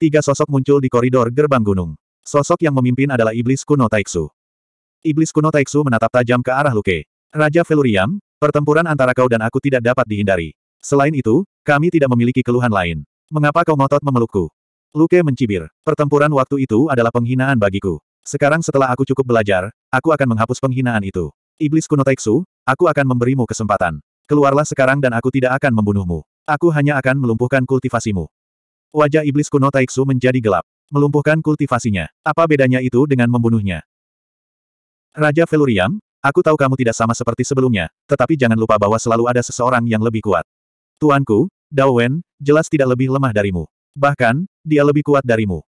Tiga sosok muncul di koridor gerbang gunung. Sosok yang memimpin adalah iblis kuno Taiksu. Iblis kuno Taiksu menatap tajam ke arah Luke. Raja Veluriam, pertempuran antara kau dan aku tidak dapat dihindari. Selain itu, kami tidak memiliki keluhan lain. Mengapa kau ngotot memelukku? Luke mencibir. Pertempuran waktu itu adalah penghinaan bagiku. Sekarang setelah aku cukup belajar, aku akan menghapus penghinaan itu. Iblis kuno Taiksu, aku akan memberimu kesempatan. Keluarlah sekarang dan aku tidak akan membunuhmu. Aku hanya akan melumpuhkan kultivasimu. Wajah iblis kuno Taiksu menjadi gelap. Melumpuhkan kultivasinya. Apa bedanya itu dengan membunuhnya? Raja Veluriam, aku tahu kamu tidak sama seperti sebelumnya, tetapi jangan lupa bahwa selalu ada seseorang yang lebih kuat. Tuanku, Dao Wen jelas tidak lebih lemah darimu. Bahkan, dia lebih kuat darimu.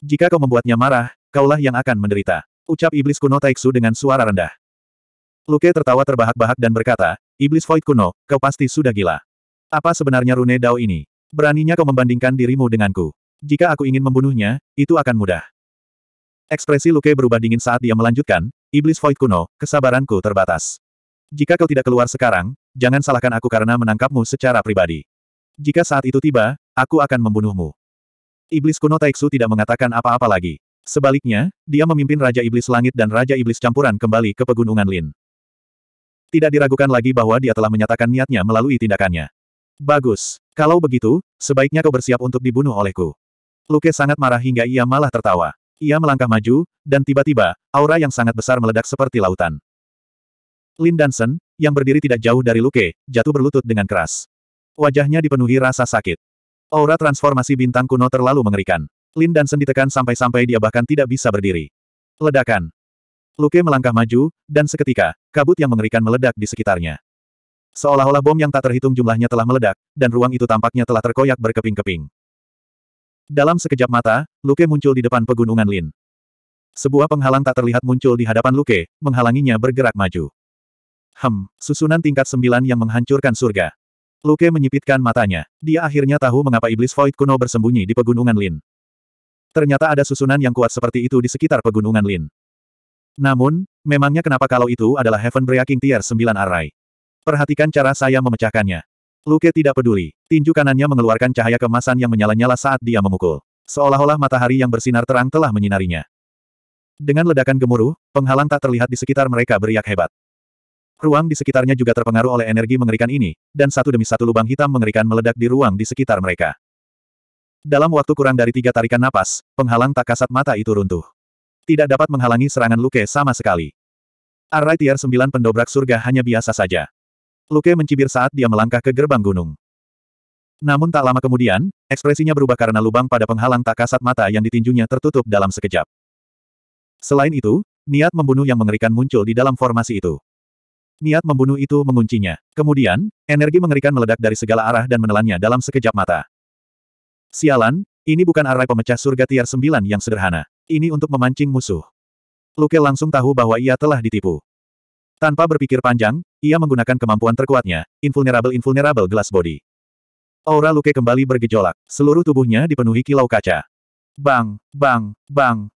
Jika kau membuatnya marah, kaulah yang akan menderita. Ucap iblis kuno Taiksu dengan suara rendah. Luke tertawa terbahak-bahak dan berkata, Iblis Void kuno, kau pasti sudah gila. Apa sebenarnya Rune Dao ini? Beraninya kau membandingkan dirimu denganku. Jika aku ingin membunuhnya, itu akan mudah. Ekspresi Luke berubah dingin saat dia melanjutkan, Iblis Void kuno, kesabaranku terbatas. Jika kau tidak keluar sekarang, jangan salahkan aku karena menangkapmu secara pribadi. Jika saat itu tiba, aku akan membunuhmu. Iblis kuno Taiksu tidak mengatakan apa-apa lagi. Sebaliknya, dia memimpin Raja Iblis Langit dan Raja Iblis Campuran kembali ke Pegunungan Lin. Tidak diragukan lagi bahwa dia telah menyatakan niatnya melalui tindakannya. Bagus. Kalau begitu, sebaiknya kau bersiap untuk dibunuh olehku. Luke sangat marah hingga ia malah tertawa. Ia melangkah maju, dan tiba-tiba, aura yang sangat besar meledak seperti lautan. Lin Dansen, yang berdiri tidak jauh dari Luke, jatuh berlutut dengan keras. Wajahnya dipenuhi rasa sakit. Aura transformasi bintang kuno terlalu mengerikan. Lin Dansen ditekan sampai-sampai dia bahkan tidak bisa berdiri. Ledakan. Luke melangkah maju, dan seketika, kabut yang mengerikan meledak di sekitarnya. Seolah-olah bom yang tak terhitung jumlahnya telah meledak, dan ruang itu tampaknya telah terkoyak berkeping-keping. Dalam sekejap mata, Luke muncul di depan pegunungan Lin. Sebuah penghalang tak terlihat muncul di hadapan Luke, menghalanginya bergerak maju. Hem, susunan tingkat sembilan yang menghancurkan surga. Luke menyipitkan matanya. Dia akhirnya tahu mengapa iblis Void kuno bersembunyi di pegunungan Lin. Ternyata ada susunan yang kuat seperti itu di sekitar pegunungan Lin. Namun, memangnya kenapa kalau itu adalah Heaven Breaking Tier 9 Array? Perhatikan cara saya memecahkannya. Luke tidak peduli. Tinju kanannya mengeluarkan cahaya kemasan yang menyala-nyala saat dia memukul. Seolah-olah matahari yang bersinar terang telah menyinarinya. Dengan ledakan gemuruh, penghalang tak terlihat di sekitar mereka beriak hebat. Ruang di sekitarnya juga terpengaruh oleh energi mengerikan ini, dan satu demi satu lubang hitam mengerikan meledak di ruang di sekitar mereka. Dalam waktu kurang dari tiga tarikan napas, penghalang tak kasat mata itu runtuh. Tidak dapat menghalangi serangan Luke sama sekali. Arai tier 9 pendobrak surga hanya biasa saja. Luke mencibir saat dia melangkah ke gerbang gunung. Namun tak lama kemudian, ekspresinya berubah karena lubang pada penghalang tak kasat mata yang ditinjunya tertutup dalam sekejap. Selain itu, niat membunuh yang mengerikan muncul di dalam formasi itu. Niat membunuh itu menguncinya. Kemudian, energi mengerikan meledak dari segala arah dan menelannya dalam sekejap mata. Sialan, ini bukan arai pemecah surga tiar sembilan yang sederhana. Ini untuk memancing musuh. Luke langsung tahu bahwa ia telah ditipu. Tanpa berpikir panjang, ia menggunakan kemampuan terkuatnya, Invulnerable Invulnerable Glass Body. Aura Luke kembali bergejolak, seluruh tubuhnya dipenuhi kilau kaca. Bang, bang, bang.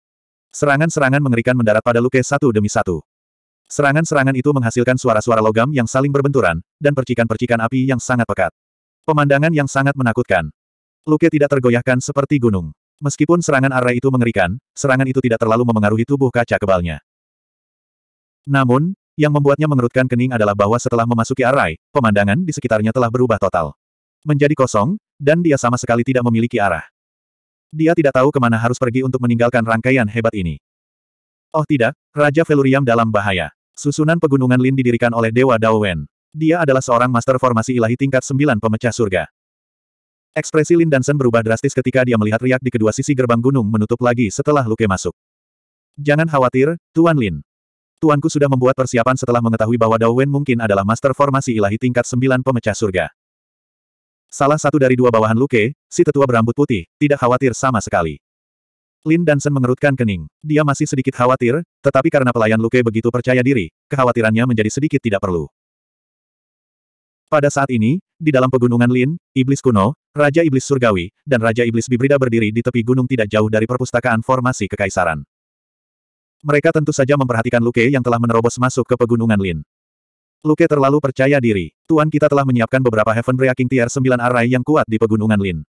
Serangan-serangan mengerikan mendarat pada Luke satu demi satu. Serangan-serangan itu menghasilkan suara-suara logam yang saling berbenturan, dan percikan-percikan api yang sangat pekat. Pemandangan yang sangat menakutkan. Luke tidak tergoyahkan seperti gunung. Meskipun serangan arah itu mengerikan, serangan itu tidak terlalu memengaruhi tubuh kaca kebalnya. Namun, yang membuatnya mengerutkan kening adalah bahwa setelah memasuki arai, pemandangan di sekitarnya telah berubah total. Menjadi kosong, dan dia sama sekali tidak memiliki arah. Dia tidak tahu kemana harus pergi untuk meninggalkan rangkaian hebat ini. Oh tidak, Raja Veluriam dalam bahaya. Susunan Pegunungan Lin didirikan oleh Dewa Wen. Dia adalah seorang master formasi ilahi tingkat sembilan pemecah surga. Ekspresi Lin Dansen berubah drastis ketika dia melihat riak di kedua sisi gerbang gunung menutup lagi setelah Luke masuk. Jangan khawatir, Tuan Lin. Tuanku sudah membuat persiapan setelah mengetahui bahwa Dao Wen mungkin adalah master formasi ilahi tingkat sembilan pemecah surga. Salah satu dari dua bawahan Luke, si tetua berambut putih, tidak khawatir sama sekali. Lin Dansen mengerutkan kening. Dia masih sedikit khawatir, tetapi karena pelayan Luke begitu percaya diri, kekhawatirannya menjadi sedikit tidak perlu. Pada saat ini, di dalam pegunungan Lin, Iblis kuno, Raja Iblis Surgawi, dan Raja Iblis Bibrida berdiri di tepi gunung tidak jauh dari perpustakaan formasi kekaisaran. Mereka tentu saja memperhatikan Luke yang telah menerobos masuk ke pegunungan Lin. Luke terlalu percaya diri. Tuan kita telah menyiapkan beberapa Heaven Breaking Tier 9 Array yang kuat di pegunungan Lin.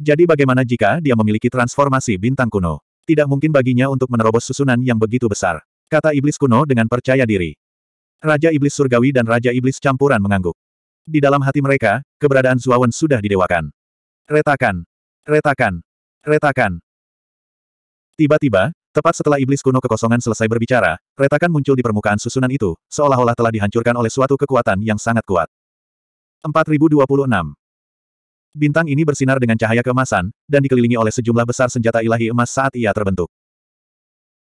Jadi bagaimana jika dia memiliki transformasi bintang kuno? Tidak mungkin baginya untuk menerobos susunan yang begitu besar. Kata Iblis kuno dengan percaya diri. Raja Iblis Surgawi dan Raja Iblis Campuran mengangguk. Di dalam hati mereka, keberadaan Zuawan sudah didewakan. Retakan. Retakan. Retakan. Tiba-tiba, Tepat setelah iblis kuno kekosongan selesai berbicara, retakan muncul di permukaan susunan itu, seolah-olah telah dihancurkan oleh suatu kekuatan yang sangat kuat. 4026 Bintang ini bersinar dengan cahaya keemasan, dan dikelilingi oleh sejumlah besar senjata ilahi emas saat ia terbentuk.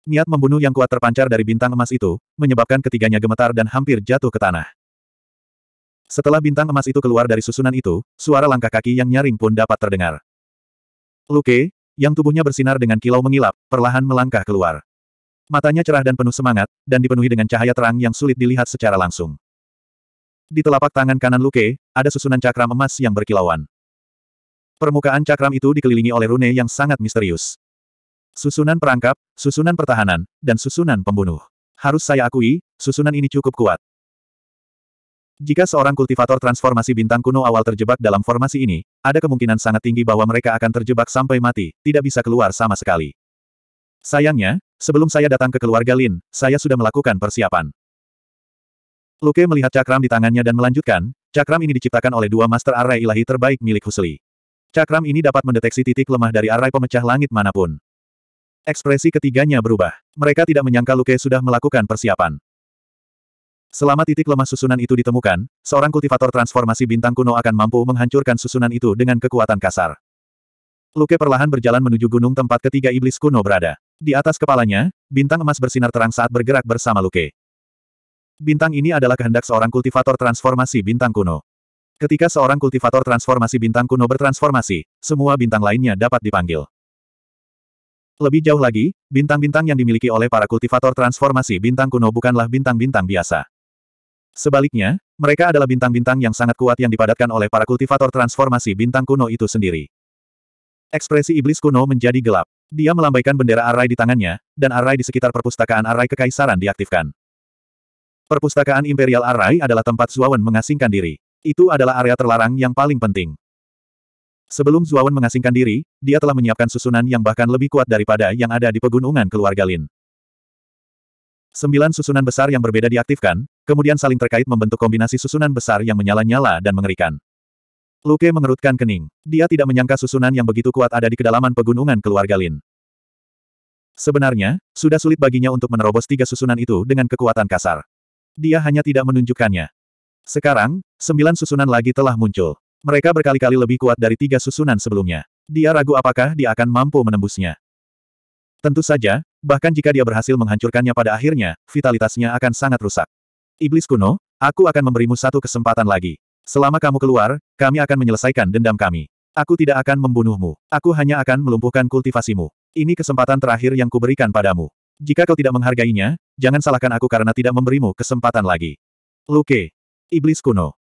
Niat membunuh yang kuat terpancar dari bintang emas itu, menyebabkan ketiganya gemetar dan hampir jatuh ke tanah. Setelah bintang emas itu keluar dari susunan itu, suara langkah kaki yang nyaring pun dapat terdengar. Luke, yang tubuhnya bersinar dengan kilau mengilap, perlahan melangkah keluar. Matanya cerah dan penuh semangat, dan dipenuhi dengan cahaya terang yang sulit dilihat secara langsung. Di telapak tangan kanan Luke, ada susunan cakram emas yang berkilauan. Permukaan cakram itu dikelilingi oleh rune yang sangat misterius. Susunan perangkap, susunan pertahanan, dan susunan pembunuh. Harus saya akui, susunan ini cukup kuat. Jika seorang kultivator transformasi bintang kuno awal terjebak dalam formasi ini, ada kemungkinan sangat tinggi bahwa mereka akan terjebak sampai mati, tidak bisa keluar sama sekali. Sayangnya, sebelum saya datang ke keluarga Lin, saya sudah melakukan persiapan. Luke melihat cakram di tangannya dan melanjutkan, cakram ini diciptakan oleh dua master array ilahi terbaik milik Husli. Cakram ini dapat mendeteksi titik lemah dari array pemecah langit manapun. Ekspresi ketiganya berubah. Mereka tidak menyangka Luke sudah melakukan persiapan. Selama titik lemah susunan itu ditemukan, seorang kultivator transformasi bintang kuno akan mampu menghancurkan susunan itu dengan kekuatan kasar. Luke perlahan berjalan menuju gunung tempat ketiga iblis kuno berada. Di atas kepalanya, bintang emas bersinar terang saat bergerak bersama Luke. Bintang ini adalah kehendak seorang kultivator transformasi bintang kuno. Ketika seorang kultivator transformasi bintang kuno bertransformasi, semua bintang lainnya dapat dipanggil. Lebih jauh lagi, bintang-bintang yang dimiliki oleh para kultivator transformasi bintang kuno bukanlah bintang-bintang biasa. Sebaliknya, mereka adalah bintang-bintang yang sangat kuat yang dipadatkan oleh para kultivator transformasi bintang kuno itu sendiri. Ekspresi iblis kuno menjadi gelap. Dia melambaikan bendera Arai di tangannya, dan Arai di sekitar perpustakaan Arai Kekaisaran diaktifkan. Perpustakaan Imperial Arai adalah tempat Zuawan mengasingkan diri. Itu adalah area terlarang yang paling penting. Sebelum Zuawan mengasingkan diri, dia telah menyiapkan susunan yang bahkan lebih kuat daripada yang ada di pegunungan keluarga Lin. Sembilan susunan besar yang berbeda diaktifkan, Kemudian saling terkait membentuk kombinasi susunan besar yang menyala-nyala dan mengerikan. Luke mengerutkan kening. Dia tidak menyangka susunan yang begitu kuat ada di kedalaman pegunungan keluarga Lin. Sebenarnya, sudah sulit baginya untuk menerobos tiga susunan itu dengan kekuatan kasar. Dia hanya tidak menunjukkannya. Sekarang, sembilan susunan lagi telah muncul. Mereka berkali-kali lebih kuat dari tiga susunan sebelumnya. Dia ragu apakah dia akan mampu menembusnya. Tentu saja, bahkan jika dia berhasil menghancurkannya pada akhirnya, vitalitasnya akan sangat rusak. Iblis kuno, aku akan memberimu satu kesempatan lagi. Selama kamu keluar, kami akan menyelesaikan dendam kami. Aku tidak akan membunuhmu. Aku hanya akan melumpuhkan kultivasimu. Ini kesempatan terakhir yang kuberikan padamu. Jika kau tidak menghargainya, jangan salahkan aku karena tidak memberimu kesempatan lagi. Luke. Iblis kuno.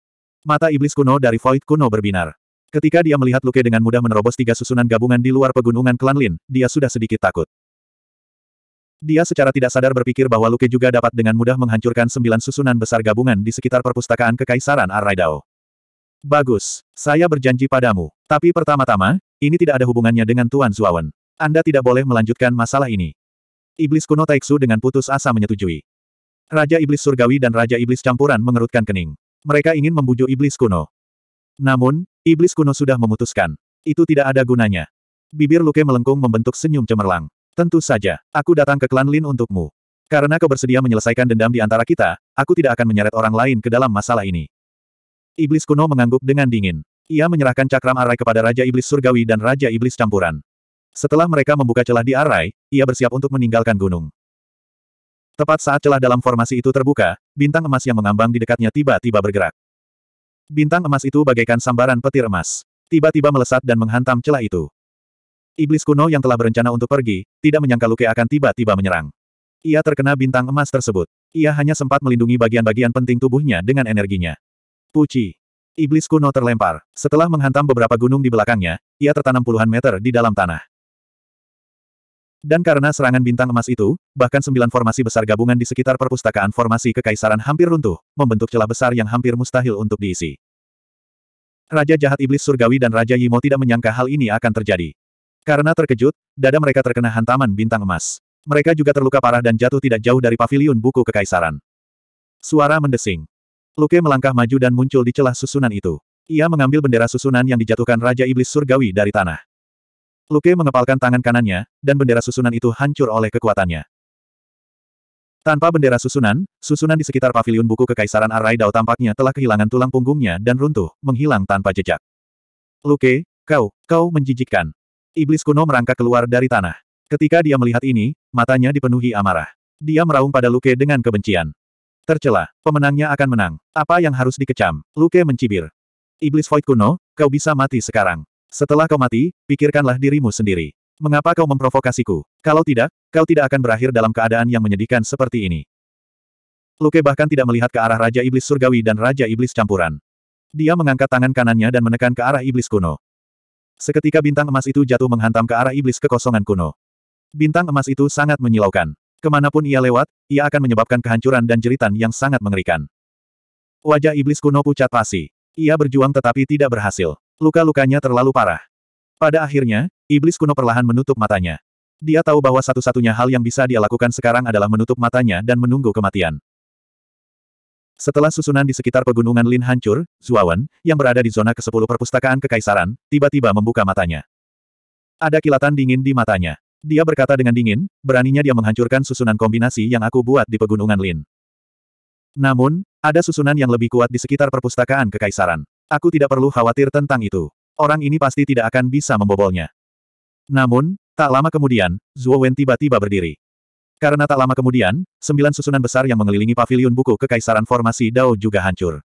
Mata iblis kuno dari Void kuno berbinar. Ketika dia melihat Luke dengan mudah menerobos tiga susunan gabungan di luar pegunungan Klan dia sudah sedikit takut. Dia secara tidak sadar berpikir bahwa Luke juga dapat dengan mudah menghancurkan sembilan susunan besar gabungan di sekitar perpustakaan Kekaisaran Arraidao. Bagus, saya berjanji padamu. Tapi pertama-tama, ini tidak ada hubungannya dengan Tuan Zuawan. Anda tidak boleh melanjutkan masalah ini. Iblis kuno Taiksu dengan putus asa menyetujui. Raja Iblis Surgawi dan Raja Iblis Campuran mengerutkan kening. Mereka ingin membujuk Iblis kuno. Namun, Iblis kuno sudah memutuskan. Itu tidak ada gunanya. Bibir Luke melengkung membentuk senyum cemerlang. Tentu saja, aku datang ke klan Lin untukmu. Karena kau bersedia menyelesaikan dendam di antara kita, aku tidak akan menyeret orang lain ke dalam masalah ini. Iblis kuno mengangguk dengan dingin. Ia menyerahkan cakram arai kepada Raja Iblis Surgawi dan Raja Iblis Campuran. Setelah mereka membuka celah di arai, ia bersiap untuk meninggalkan gunung. Tepat saat celah dalam formasi itu terbuka, bintang emas yang mengambang di dekatnya tiba-tiba bergerak. Bintang emas itu bagaikan sambaran petir emas. Tiba-tiba melesat dan menghantam celah itu. Iblis kuno yang telah berencana untuk pergi, tidak menyangka Luke akan tiba-tiba menyerang. Ia terkena bintang emas tersebut. Ia hanya sempat melindungi bagian-bagian penting tubuhnya dengan energinya. Puci. Iblis kuno terlempar. Setelah menghantam beberapa gunung di belakangnya, ia tertanam puluhan meter di dalam tanah. Dan karena serangan bintang emas itu, bahkan sembilan formasi besar gabungan di sekitar perpustakaan formasi kekaisaran hampir runtuh, membentuk celah besar yang hampir mustahil untuk diisi. Raja jahat iblis surgawi dan Raja Yimo tidak menyangka hal ini akan terjadi. Karena terkejut, dada mereka terkena hantaman bintang emas. Mereka juga terluka parah dan jatuh tidak jauh dari paviliun buku kekaisaran. Suara mendesing. Luke melangkah maju dan muncul di celah susunan itu. Ia mengambil bendera susunan yang dijatuhkan Raja Iblis Surgawi dari tanah. Luke mengepalkan tangan kanannya, dan bendera susunan itu hancur oleh kekuatannya. Tanpa bendera susunan, susunan di sekitar paviliun buku Kekaisaran Arai Dao tampaknya telah kehilangan tulang punggungnya dan runtuh, menghilang tanpa jejak. Luke, kau, kau menjijikkan. Iblis kuno merangkak keluar dari tanah. Ketika dia melihat ini, matanya dipenuhi amarah. Dia meraung pada Luke dengan kebencian. Tercela, pemenangnya akan menang. Apa yang harus dikecam? Luke mencibir. Iblis Void kuno, kau bisa mati sekarang. Setelah kau mati, pikirkanlah dirimu sendiri. Mengapa kau memprovokasiku? Kalau tidak, kau tidak akan berakhir dalam keadaan yang menyedihkan seperti ini. Luke bahkan tidak melihat ke arah Raja Iblis Surgawi dan Raja Iblis Campuran. Dia mengangkat tangan kanannya dan menekan ke arah Iblis kuno. Seketika bintang emas itu jatuh menghantam ke arah iblis kekosongan kuno. Bintang emas itu sangat menyilaukan. Kemanapun ia lewat, ia akan menyebabkan kehancuran dan jeritan yang sangat mengerikan. Wajah iblis kuno pucat pasi. Ia berjuang tetapi tidak berhasil. Luka-lukanya terlalu parah. Pada akhirnya, iblis kuno perlahan menutup matanya. Dia tahu bahwa satu-satunya hal yang bisa dia lakukan sekarang adalah menutup matanya dan menunggu kematian. Setelah susunan di sekitar pegunungan Lin hancur, Zuawan, yang berada di zona ke-10 perpustakaan kekaisaran, tiba-tiba membuka matanya. Ada kilatan dingin di matanya. Dia berkata dengan dingin, beraninya dia menghancurkan susunan kombinasi yang aku buat di pegunungan Lin. Namun, ada susunan yang lebih kuat di sekitar perpustakaan kekaisaran. Aku tidak perlu khawatir tentang itu. Orang ini pasti tidak akan bisa membobolnya. Namun, tak lama kemudian, Zuo Wen tiba-tiba berdiri. Karena tak lama kemudian, sembilan susunan besar yang mengelilingi pavilion buku kekaisaran formasi Dao juga hancur.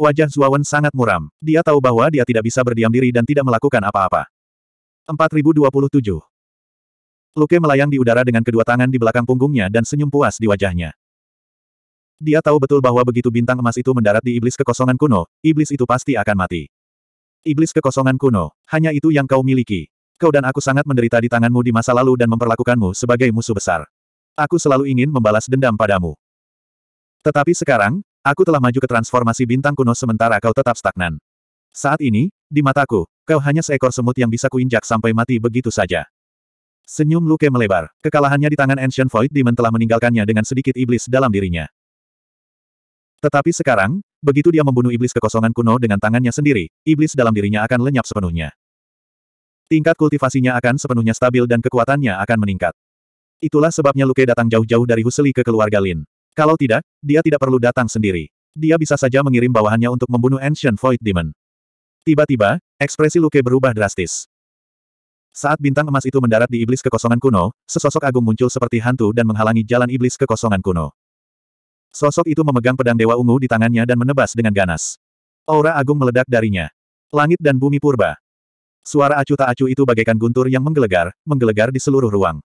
Wajah Zuawan sangat muram. Dia tahu bahwa dia tidak bisa berdiam diri dan tidak melakukan apa-apa. 4027 Luke melayang di udara dengan kedua tangan di belakang punggungnya dan senyum puas di wajahnya. Dia tahu betul bahwa begitu bintang emas itu mendarat di iblis kekosongan kuno, iblis itu pasti akan mati. Iblis kekosongan kuno, hanya itu yang kau miliki. Kau dan aku sangat menderita di tanganmu di masa lalu dan memperlakukanmu sebagai musuh besar aku selalu ingin membalas dendam padamu. Tetapi sekarang, aku telah maju ke transformasi bintang kuno sementara kau tetap stagnan. Saat ini, di mataku, kau hanya seekor semut yang bisa kuinjak sampai mati begitu saja. Senyum Luke melebar. Kekalahannya di tangan Ancient Void Demon telah meninggalkannya dengan sedikit iblis dalam dirinya. Tetapi sekarang, begitu dia membunuh iblis kekosongan kuno dengan tangannya sendiri, iblis dalam dirinya akan lenyap sepenuhnya. Tingkat kultivasinya akan sepenuhnya stabil dan kekuatannya akan meningkat. Itulah sebabnya Luke datang jauh-jauh dari Huseli ke keluarga Lin. Kalau tidak, dia tidak perlu datang sendiri. Dia bisa saja mengirim bawahannya untuk membunuh Ancient Void Demon. Tiba-tiba, ekspresi Luke berubah drastis. Saat bintang emas itu mendarat di iblis kekosongan kuno, sesosok agung muncul seperti hantu dan menghalangi jalan iblis kekosongan kuno. Sosok itu memegang pedang dewa ungu di tangannya dan menebas dengan ganas. Aura agung meledak darinya. Langit dan bumi purba. Suara acu tak acu itu bagaikan guntur yang menggelegar, menggelegar di seluruh ruang.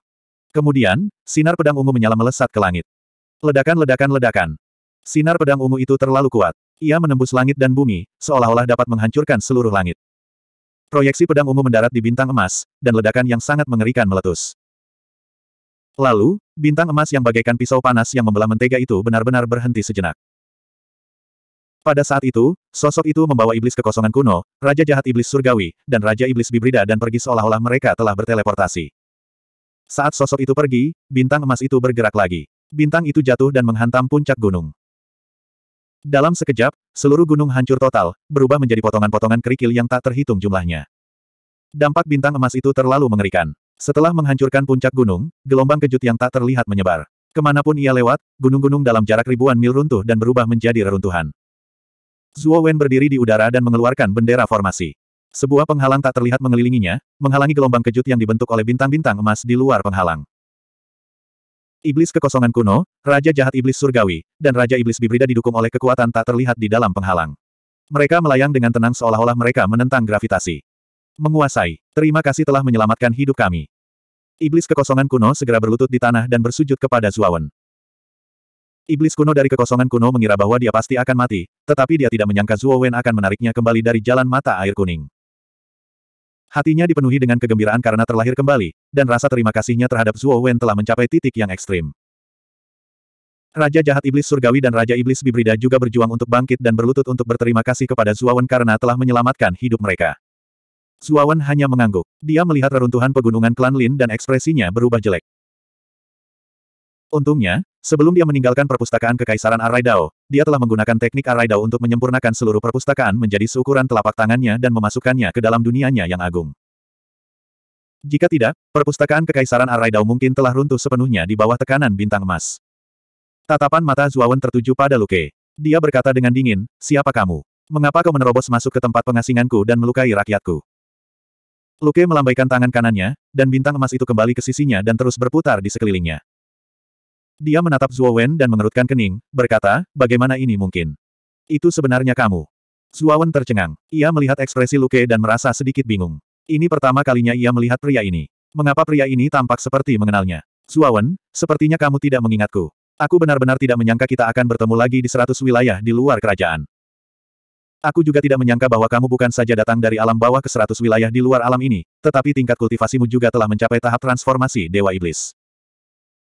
Kemudian, sinar pedang ungu menyala melesat ke langit. Ledakan-ledakan-ledakan. Sinar pedang ungu itu terlalu kuat. Ia menembus langit dan bumi, seolah-olah dapat menghancurkan seluruh langit. Proyeksi pedang ungu mendarat di bintang emas, dan ledakan yang sangat mengerikan meletus. Lalu, bintang emas yang bagaikan pisau panas yang membelah mentega itu benar-benar berhenti sejenak. Pada saat itu, sosok itu membawa iblis kekosongan kuno, Raja Jahat Iblis Surgawi, dan Raja Iblis Bibrida dan pergi seolah-olah mereka telah berteleportasi. Saat sosok itu pergi, bintang emas itu bergerak lagi. Bintang itu jatuh dan menghantam puncak gunung. Dalam sekejap, seluruh gunung hancur total, berubah menjadi potongan-potongan kerikil yang tak terhitung jumlahnya. Dampak bintang emas itu terlalu mengerikan. Setelah menghancurkan puncak gunung, gelombang kejut yang tak terlihat menyebar. Kemanapun ia lewat, gunung-gunung dalam jarak ribuan mil runtuh dan berubah menjadi reruntuhan. Zhuo Wen berdiri di udara dan mengeluarkan bendera formasi. Sebuah penghalang tak terlihat mengelilinginya, menghalangi gelombang kejut yang dibentuk oleh bintang-bintang emas di luar penghalang. Iblis kekosongan kuno, Raja Jahat Iblis Surgawi, dan Raja Iblis Bibrida didukung oleh kekuatan tak terlihat di dalam penghalang. Mereka melayang dengan tenang seolah-olah mereka menentang gravitasi. Menguasai, terima kasih telah menyelamatkan hidup kami. Iblis kekosongan kuno segera berlutut di tanah dan bersujud kepada Zuawan. Iblis kuno dari kekosongan kuno mengira bahwa dia pasti akan mati, tetapi dia tidak menyangka Zuo akan menariknya kembali dari jalan mata air kuning. Hatinya dipenuhi dengan kegembiraan karena terlahir kembali, dan rasa terima kasihnya terhadap Zuo Wen telah mencapai titik yang ekstrim. Raja Jahat Iblis Surgawi dan Raja Iblis Bibrida juga berjuang untuk bangkit dan berlutut untuk berterima kasih kepada Wen karena telah menyelamatkan hidup mereka. Wen hanya mengangguk. Dia melihat reruntuhan pegunungan klan Lin dan ekspresinya berubah jelek. Untungnya, sebelum dia meninggalkan perpustakaan Kekaisaran Araidao, dia telah menggunakan teknik Araidao untuk menyempurnakan seluruh perpustakaan menjadi seukuran telapak tangannya dan memasukkannya ke dalam dunianya yang agung. Jika tidak, perpustakaan Kekaisaran Araidao mungkin telah runtuh sepenuhnya di bawah tekanan bintang emas. Tatapan mata Zuawan tertuju pada Luke. Dia berkata dengan dingin, siapa kamu? Mengapa kau menerobos masuk ke tempat pengasinganku dan melukai rakyatku? Luke melambaikan tangan kanannya, dan bintang emas itu kembali ke sisinya dan terus berputar di sekelilingnya. Dia menatap Zhuo Wen dan mengerutkan kening, berkata, bagaimana ini mungkin? Itu sebenarnya kamu. Zhuo Wen tercengang. Ia melihat ekspresi Luke dan merasa sedikit bingung. Ini pertama kalinya ia melihat pria ini. Mengapa pria ini tampak seperti mengenalnya? Zhuo Wen, sepertinya kamu tidak mengingatku. Aku benar-benar tidak menyangka kita akan bertemu lagi di seratus wilayah di luar kerajaan. Aku juga tidak menyangka bahwa kamu bukan saja datang dari alam bawah ke seratus wilayah di luar alam ini, tetapi tingkat kultivasimu juga telah mencapai tahap transformasi Dewa Iblis.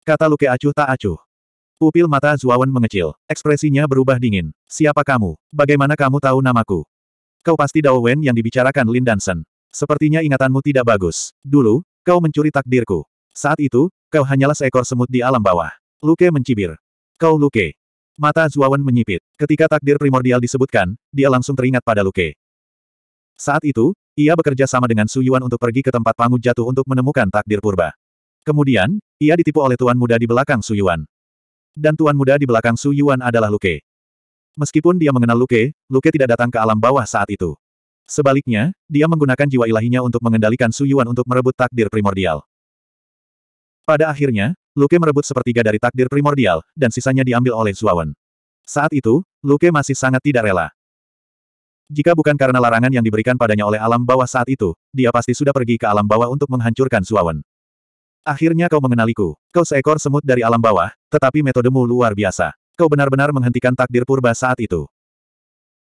Kata Luke acuh tak acuh. Pupil mata Zuawan mengecil, ekspresinya berubah dingin. Siapa kamu? Bagaimana kamu tahu namaku? Kau pasti Dao Wen yang dibicarakan Lin Dansen. Sepertinya ingatanmu tidak bagus. Dulu, kau mencuri takdirku. Saat itu, kau hanyalah seekor semut di alam bawah. Luke mencibir. Kau Luke. Mata Zuawan menyipit. Ketika takdir primordial disebutkan, dia langsung teringat pada Luke. Saat itu, ia bekerja sama dengan Su Yuan untuk pergi ke tempat Pangu jatuh untuk menemukan takdir purba. Kemudian, ia ditipu oleh tuan muda di belakang Su Yuan. Dan tuan muda di belakang Su Yuan adalah Luke. Meskipun dia mengenal Luke, Luke tidak datang ke alam bawah saat itu. Sebaliknya, dia menggunakan jiwa ilahinya untuk mengendalikan Su Yuan untuk merebut takdir primordial. Pada akhirnya, Luke merebut sepertiga dari takdir primordial, dan sisanya diambil oleh Suawan. Saat itu, Luke masih sangat tidak rela. Jika bukan karena larangan yang diberikan padanya oleh alam bawah saat itu, dia pasti sudah pergi ke alam bawah untuk menghancurkan Suawan. Akhirnya kau mengenaliku. Kau seekor semut dari alam bawah, tetapi metodemu luar biasa. Kau benar-benar menghentikan takdir purba saat itu.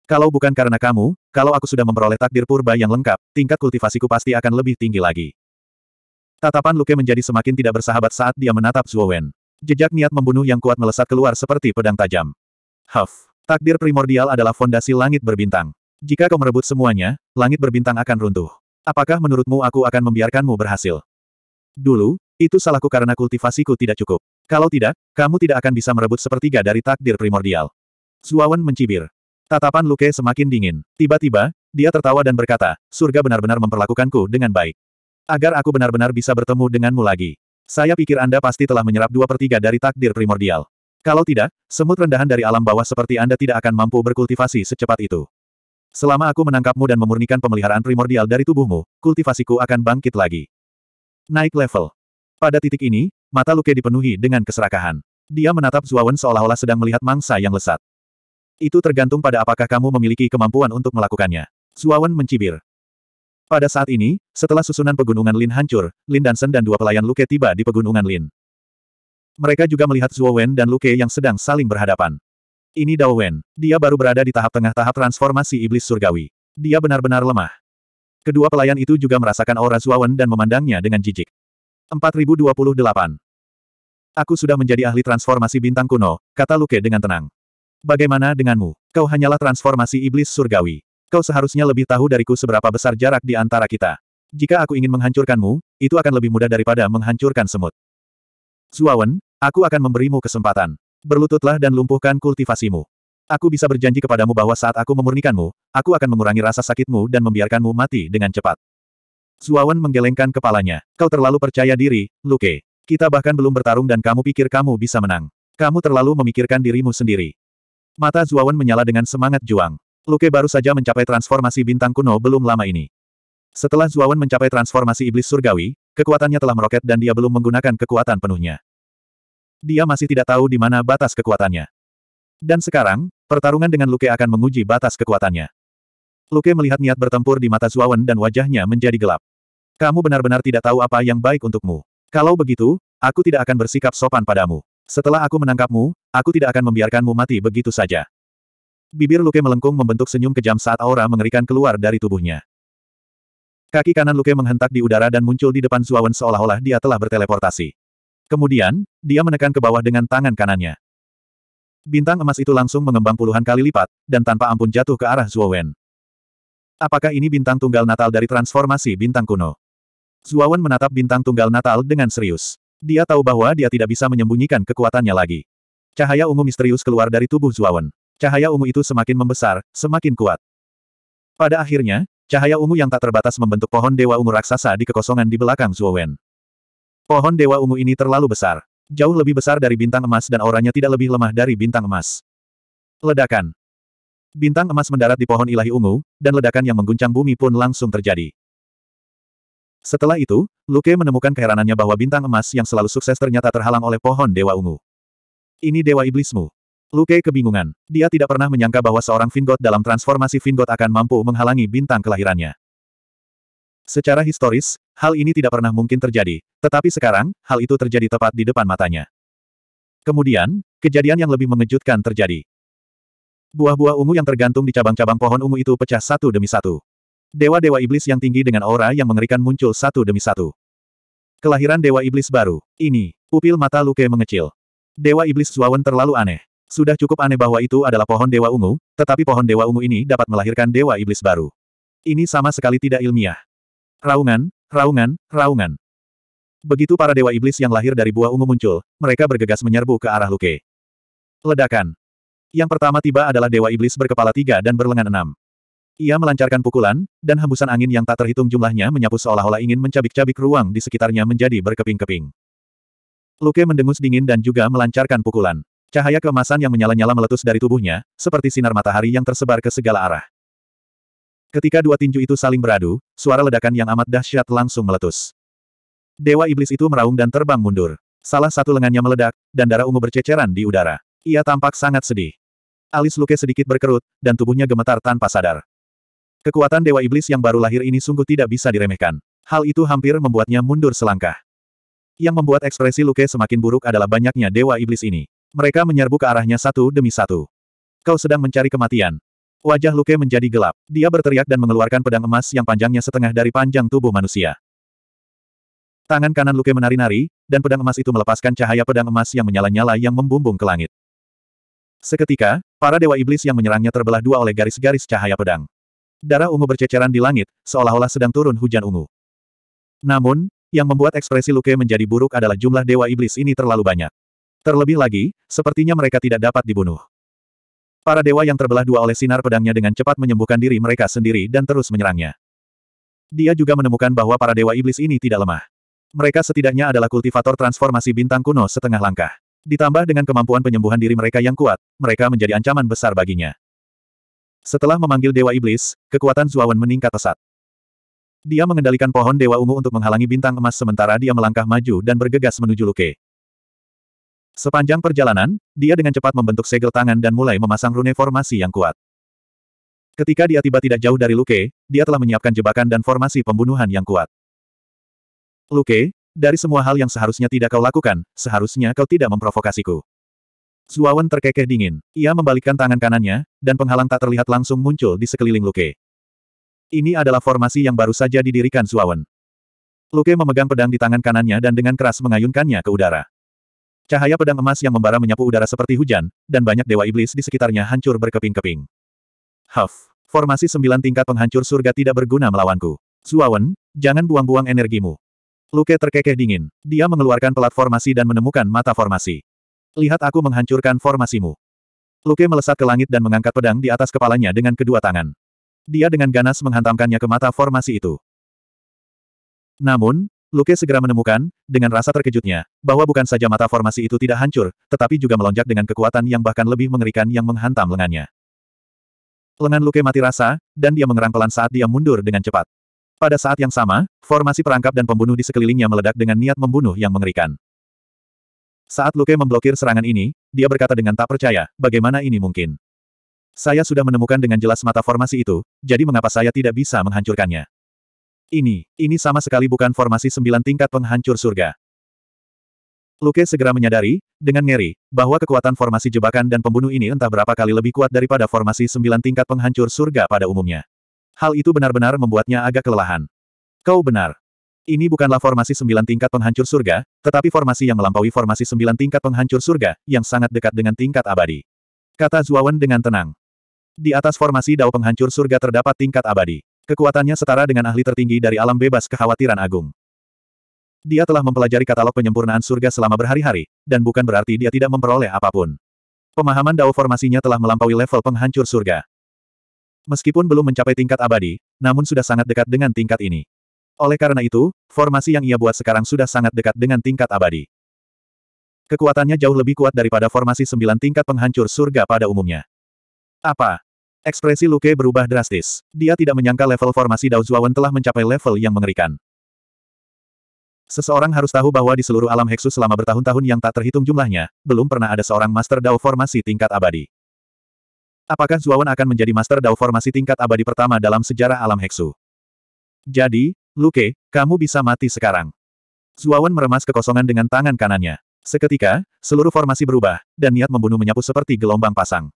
Kalau bukan karena kamu, kalau aku sudah memperoleh takdir purba yang lengkap, tingkat kultivasiku pasti akan lebih tinggi lagi. Tatapan Luke menjadi semakin tidak bersahabat saat dia menatap Zuowen. Jejak niat membunuh yang kuat melesat keluar seperti pedang tajam. Huff. Takdir primordial adalah fondasi langit berbintang. Jika kau merebut semuanya, langit berbintang akan runtuh. Apakah menurutmu aku akan membiarkanmu berhasil? Dulu, itu salahku karena kultivasiku tidak cukup. Kalau tidak, kamu tidak akan bisa merebut sepertiga dari takdir primordial. Zuawan mencibir. Tatapan Luke semakin dingin. Tiba-tiba, dia tertawa dan berkata, surga benar-benar memperlakukanku dengan baik. Agar aku benar-benar bisa bertemu denganmu lagi. Saya pikir Anda pasti telah menyerap dua per dari takdir primordial. Kalau tidak, semut rendahan dari alam bawah seperti Anda tidak akan mampu berkultivasi secepat itu. Selama aku menangkapmu dan memurnikan pemeliharaan primordial dari tubuhmu, kultivasiku akan bangkit lagi. Naik level. Pada titik ini, mata Luke dipenuhi dengan keserakahan. Dia menatap Zuawan seolah-olah sedang melihat mangsa yang lesat. Itu tergantung pada apakah kamu memiliki kemampuan untuk melakukannya. Zuawan mencibir. Pada saat ini, setelah susunan pegunungan Lin hancur, Lin Dansen dan dua pelayan Luke tiba di pegunungan Lin. Mereka juga melihat Zuowen dan Luke yang sedang saling berhadapan. Ini Wen, Dia baru berada di tahap tengah tahap transformasi iblis surgawi. Dia benar-benar lemah. Kedua pelayan itu juga merasakan aura Zuawan dan memandangnya dengan jijik. 4028. Aku sudah menjadi ahli transformasi bintang kuno, kata Luke dengan tenang. Bagaimana denganmu? Kau hanyalah transformasi iblis surgawi. Kau seharusnya lebih tahu dariku seberapa besar jarak di antara kita. Jika aku ingin menghancurkanmu, itu akan lebih mudah daripada menghancurkan semut. Zuawan, aku akan memberimu kesempatan. Berlututlah dan lumpuhkan kultivasimu. Aku bisa berjanji kepadamu bahwa saat aku memurnikanmu, aku akan mengurangi rasa sakitmu dan membiarkanmu mati dengan cepat. Zuawan menggelengkan kepalanya. Kau terlalu percaya diri, Luke. Kita bahkan belum bertarung dan kamu pikir kamu bisa menang. Kamu terlalu memikirkan dirimu sendiri. Mata Zuawan menyala dengan semangat juang. Luke baru saja mencapai transformasi bintang kuno belum lama ini. Setelah Zuawan mencapai transformasi iblis surgawi, kekuatannya telah meroket dan dia belum menggunakan kekuatan penuhnya. Dia masih tidak tahu di mana batas kekuatannya. Dan sekarang, pertarungan dengan Luke akan menguji batas kekuatannya. Luke melihat niat bertempur di mata Zuawan dan wajahnya menjadi gelap. Kamu benar-benar tidak tahu apa yang baik untukmu. Kalau begitu, aku tidak akan bersikap sopan padamu. Setelah aku menangkapmu, aku tidak akan membiarkanmu mati begitu saja. Bibir Luke melengkung membentuk senyum kejam saat aura mengerikan keluar dari tubuhnya. Kaki kanan Luke menghentak di udara dan muncul di depan Zuawan seolah-olah dia telah berteleportasi. Kemudian, dia menekan ke bawah dengan tangan kanannya. Bintang emas itu langsung mengembang puluhan kali lipat, dan tanpa ampun jatuh ke arah Zuawan. Apakah ini bintang tunggal natal dari transformasi bintang kuno? Zuawan menatap bintang tunggal Natal dengan serius. Dia tahu bahwa dia tidak bisa menyembunyikan kekuatannya lagi. Cahaya ungu misterius keluar dari tubuh Zuawan. Cahaya ungu itu semakin membesar, semakin kuat. Pada akhirnya, cahaya ungu yang tak terbatas membentuk pohon dewa ungu raksasa di kekosongan di belakang Zuawan. Pohon dewa ungu ini terlalu besar. Jauh lebih besar dari bintang emas dan auranya tidak lebih lemah dari bintang emas. Ledakan. Bintang emas mendarat di pohon ilahi ungu, dan ledakan yang mengguncang bumi pun langsung terjadi. Setelah itu, Luke menemukan keheranannya bahwa bintang emas yang selalu sukses ternyata terhalang oleh pohon Dewa Ungu. Ini Dewa Iblismu. Luke kebingungan. Dia tidak pernah menyangka bahwa seorang Vingot dalam transformasi Vingot akan mampu menghalangi bintang kelahirannya. Secara historis, hal ini tidak pernah mungkin terjadi, tetapi sekarang, hal itu terjadi tepat di depan matanya. Kemudian, kejadian yang lebih mengejutkan terjadi. Buah-buah ungu yang tergantung di cabang-cabang pohon ungu itu pecah satu demi satu. Dewa-dewa iblis yang tinggi dengan aura yang mengerikan muncul satu demi satu. Kelahiran dewa iblis baru. Ini, pupil mata Luke mengecil. Dewa iblis Zuawan terlalu aneh. Sudah cukup aneh bahwa itu adalah pohon dewa ungu, tetapi pohon dewa ungu ini dapat melahirkan dewa iblis baru. Ini sama sekali tidak ilmiah. Raungan, raungan, raungan. Begitu para dewa iblis yang lahir dari buah ungu muncul, mereka bergegas menyerbu ke arah Luke. Ledakan. Yang pertama tiba adalah dewa iblis berkepala tiga dan berlengan enam. Ia melancarkan pukulan, dan hembusan angin yang tak terhitung jumlahnya menyapu seolah-olah ingin mencabik-cabik ruang di sekitarnya menjadi berkeping-keping. Luke mendengus dingin dan juga melancarkan pukulan. Cahaya kemasan yang menyala-nyala meletus dari tubuhnya, seperti sinar matahari yang tersebar ke segala arah. Ketika dua tinju itu saling beradu, suara ledakan yang amat dahsyat langsung meletus. Dewa Iblis itu meraung dan terbang mundur. Salah satu lengannya meledak, dan darah ungu berceceran di udara. Ia tampak sangat sedih. Alis Luke sedikit berkerut, dan tubuhnya gemetar tanpa sadar. Kekuatan Dewa Iblis yang baru lahir ini sungguh tidak bisa diremehkan. Hal itu hampir membuatnya mundur selangkah. Yang membuat ekspresi Luke semakin buruk adalah banyaknya Dewa Iblis ini. Mereka menyerbu ke arahnya satu demi satu. Kau sedang mencari kematian. Wajah Luke menjadi gelap. Dia berteriak dan mengeluarkan pedang emas yang panjangnya setengah dari panjang tubuh manusia. Tangan kanan Luke menari-nari, dan pedang emas itu melepaskan cahaya pedang emas yang menyala-nyala yang membumbung ke langit. Seketika, para dewa iblis yang menyerangnya terbelah dua oleh garis-garis cahaya pedang. Darah ungu berceceran di langit, seolah-olah sedang turun hujan ungu. Namun, yang membuat ekspresi Luke menjadi buruk adalah jumlah dewa iblis ini terlalu banyak. Terlebih lagi, sepertinya mereka tidak dapat dibunuh. Para dewa yang terbelah dua oleh sinar pedangnya dengan cepat menyembuhkan diri mereka sendiri dan terus menyerangnya. Dia juga menemukan bahwa para dewa iblis ini tidak lemah. Mereka setidaknya adalah kultivator transformasi bintang kuno setengah langkah. Ditambah dengan kemampuan penyembuhan diri mereka yang kuat, mereka menjadi ancaman besar baginya. Setelah memanggil Dewa Iblis, kekuatan Zuawan meningkat pesat. Dia mengendalikan pohon Dewa Ungu untuk menghalangi bintang emas sementara dia melangkah maju dan bergegas menuju Luke. Sepanjang perjalanan, dia dengan cepat membentuk segel tangan dan mulai memasang rune formasi yang kuat. Ketika dia tiba tidak jauh dari Luke, dia telah menyiapkan jebakan dan formasi pembunuhan yang kuat. Luke, dari semua hal yang seharusnya tidak kau lakukan, seharusnya kau tidak memprovokasiku. Zuawan terkekeh dingin. Ia membalikkan tangan kanannya, dan penghalang tak terlihat langsung muncul di sekeliling Luke. Ini adalah formasi yang baru saja didirikan Zuawan. Luke memegang pedang di tangan kanannya dan dengan keras mengayunkannya ke udara. Cahaya pedang emas yang membara menyapu udara seperti hujan, dan banyak dewa iblis di sekitarnya hancur berkeping-keping. Huff. Formasi sembilan tingkat penghancur surga tidak berguna melawanku. Zuawan, jangan buang-buang energimu. Luke terkekeh dingin. Dia mengeluarkan pelat formasi dan menemukan mata formasi. Lihat aku menghancurkan formasimu. Luke melesat ke langit dan mengangkat pedang di atas kepalanya dengan kedua tangan. Dia dengan ganas menghantamkannya ke mata formasi itu. Namun, Luke segera menemukan, dengan rasa terkejutnya, bahwa bukan saja mata formasi itu tidak hancur, tetapi juga melonjak dengan kekuatan yang bahkan lebih mengerikan yang menghantam lengannya. Lengan Luke mati rasa, dan dia mengerang pelan saat dia mundur dengan cepat. Pada saat yang sama, formasi perangkap dan pembunuh di sekelilingnya meledak dengan niat membunuh yang mengerikan. Saat Luke memblokir serangan ini, dia berkata dengan tak percaya, bagaimana ini mungkin? Saya sudah menemukan dengan jelas mata formasi itu, jadi mengapa saya tidak bisa menghancurkannya? Ini, ini sama sekali bukan formasi sembilan tingkat penghancur surga. Luke segera menyadari, dengan ngeri, bahwa kekuatan formasi jebakan dan pembunuh ini entah berapa kali lebih kuat daripada formasi sembilan tingkat penghancur surga pada umumnya. Hal itu benar-benar membuatnya agak kelelahan. Kau benar. Ini bukanlah formasi sembilan tingkat penghancur surga, tetapi formasi yang melampaui formasi sembilan tingkat penghancur surga, yang sangat dekat dengan tingkat abadi. Kata Zuawan dengan tenang. Di atas formasi dao penghancur surga terdapat tingkat abadi. Kekuatannya setara dengan ahli tertinggi dari alam bebas kekhawatiran agung. Dia telah mempelajari katalog penyempurnaan surga selama berhari-hari, dan bukan berarti dia tidak memperoleh apapun. Pemahaman dao formasinya telah melampaui level penghancur surga. Meskipun belum mencapai tingkat abadi, namun sudah sangat dekat dengan tingkat ini. Oleh karena itu, formasi yang ia buat sekarang sudah sangat dekat dengan tingkat abadi. Kekuatannya jauh lebih kuat daripada formasi sembilan tingkat penghancur surga pada umumnya. Apa? Ekspresi Luke berubah drastis. Dia tidak menyangka level formasi Dao Zhuawan telah mencapai level yang mengerikan. Seseorang harus tahu bahwa di seluruh alam Heksu selama bertahun-tahun yang tak terhitung jumlahnya, belum pernah ada seorang Master Dao formasi tingkat abadi. Apakah Zuawan akan menjadi Master Dao formasi tingkat abadi pertama dalam sejarah alam Heksu? Jadi, Luke, kamu bisa mati sekarang. Zuawan meremas kekosongan dengan tangan kanannya. Seketika, seluruh formasi berubah, dan niat membunuh menyapu seperti gelombang pasang.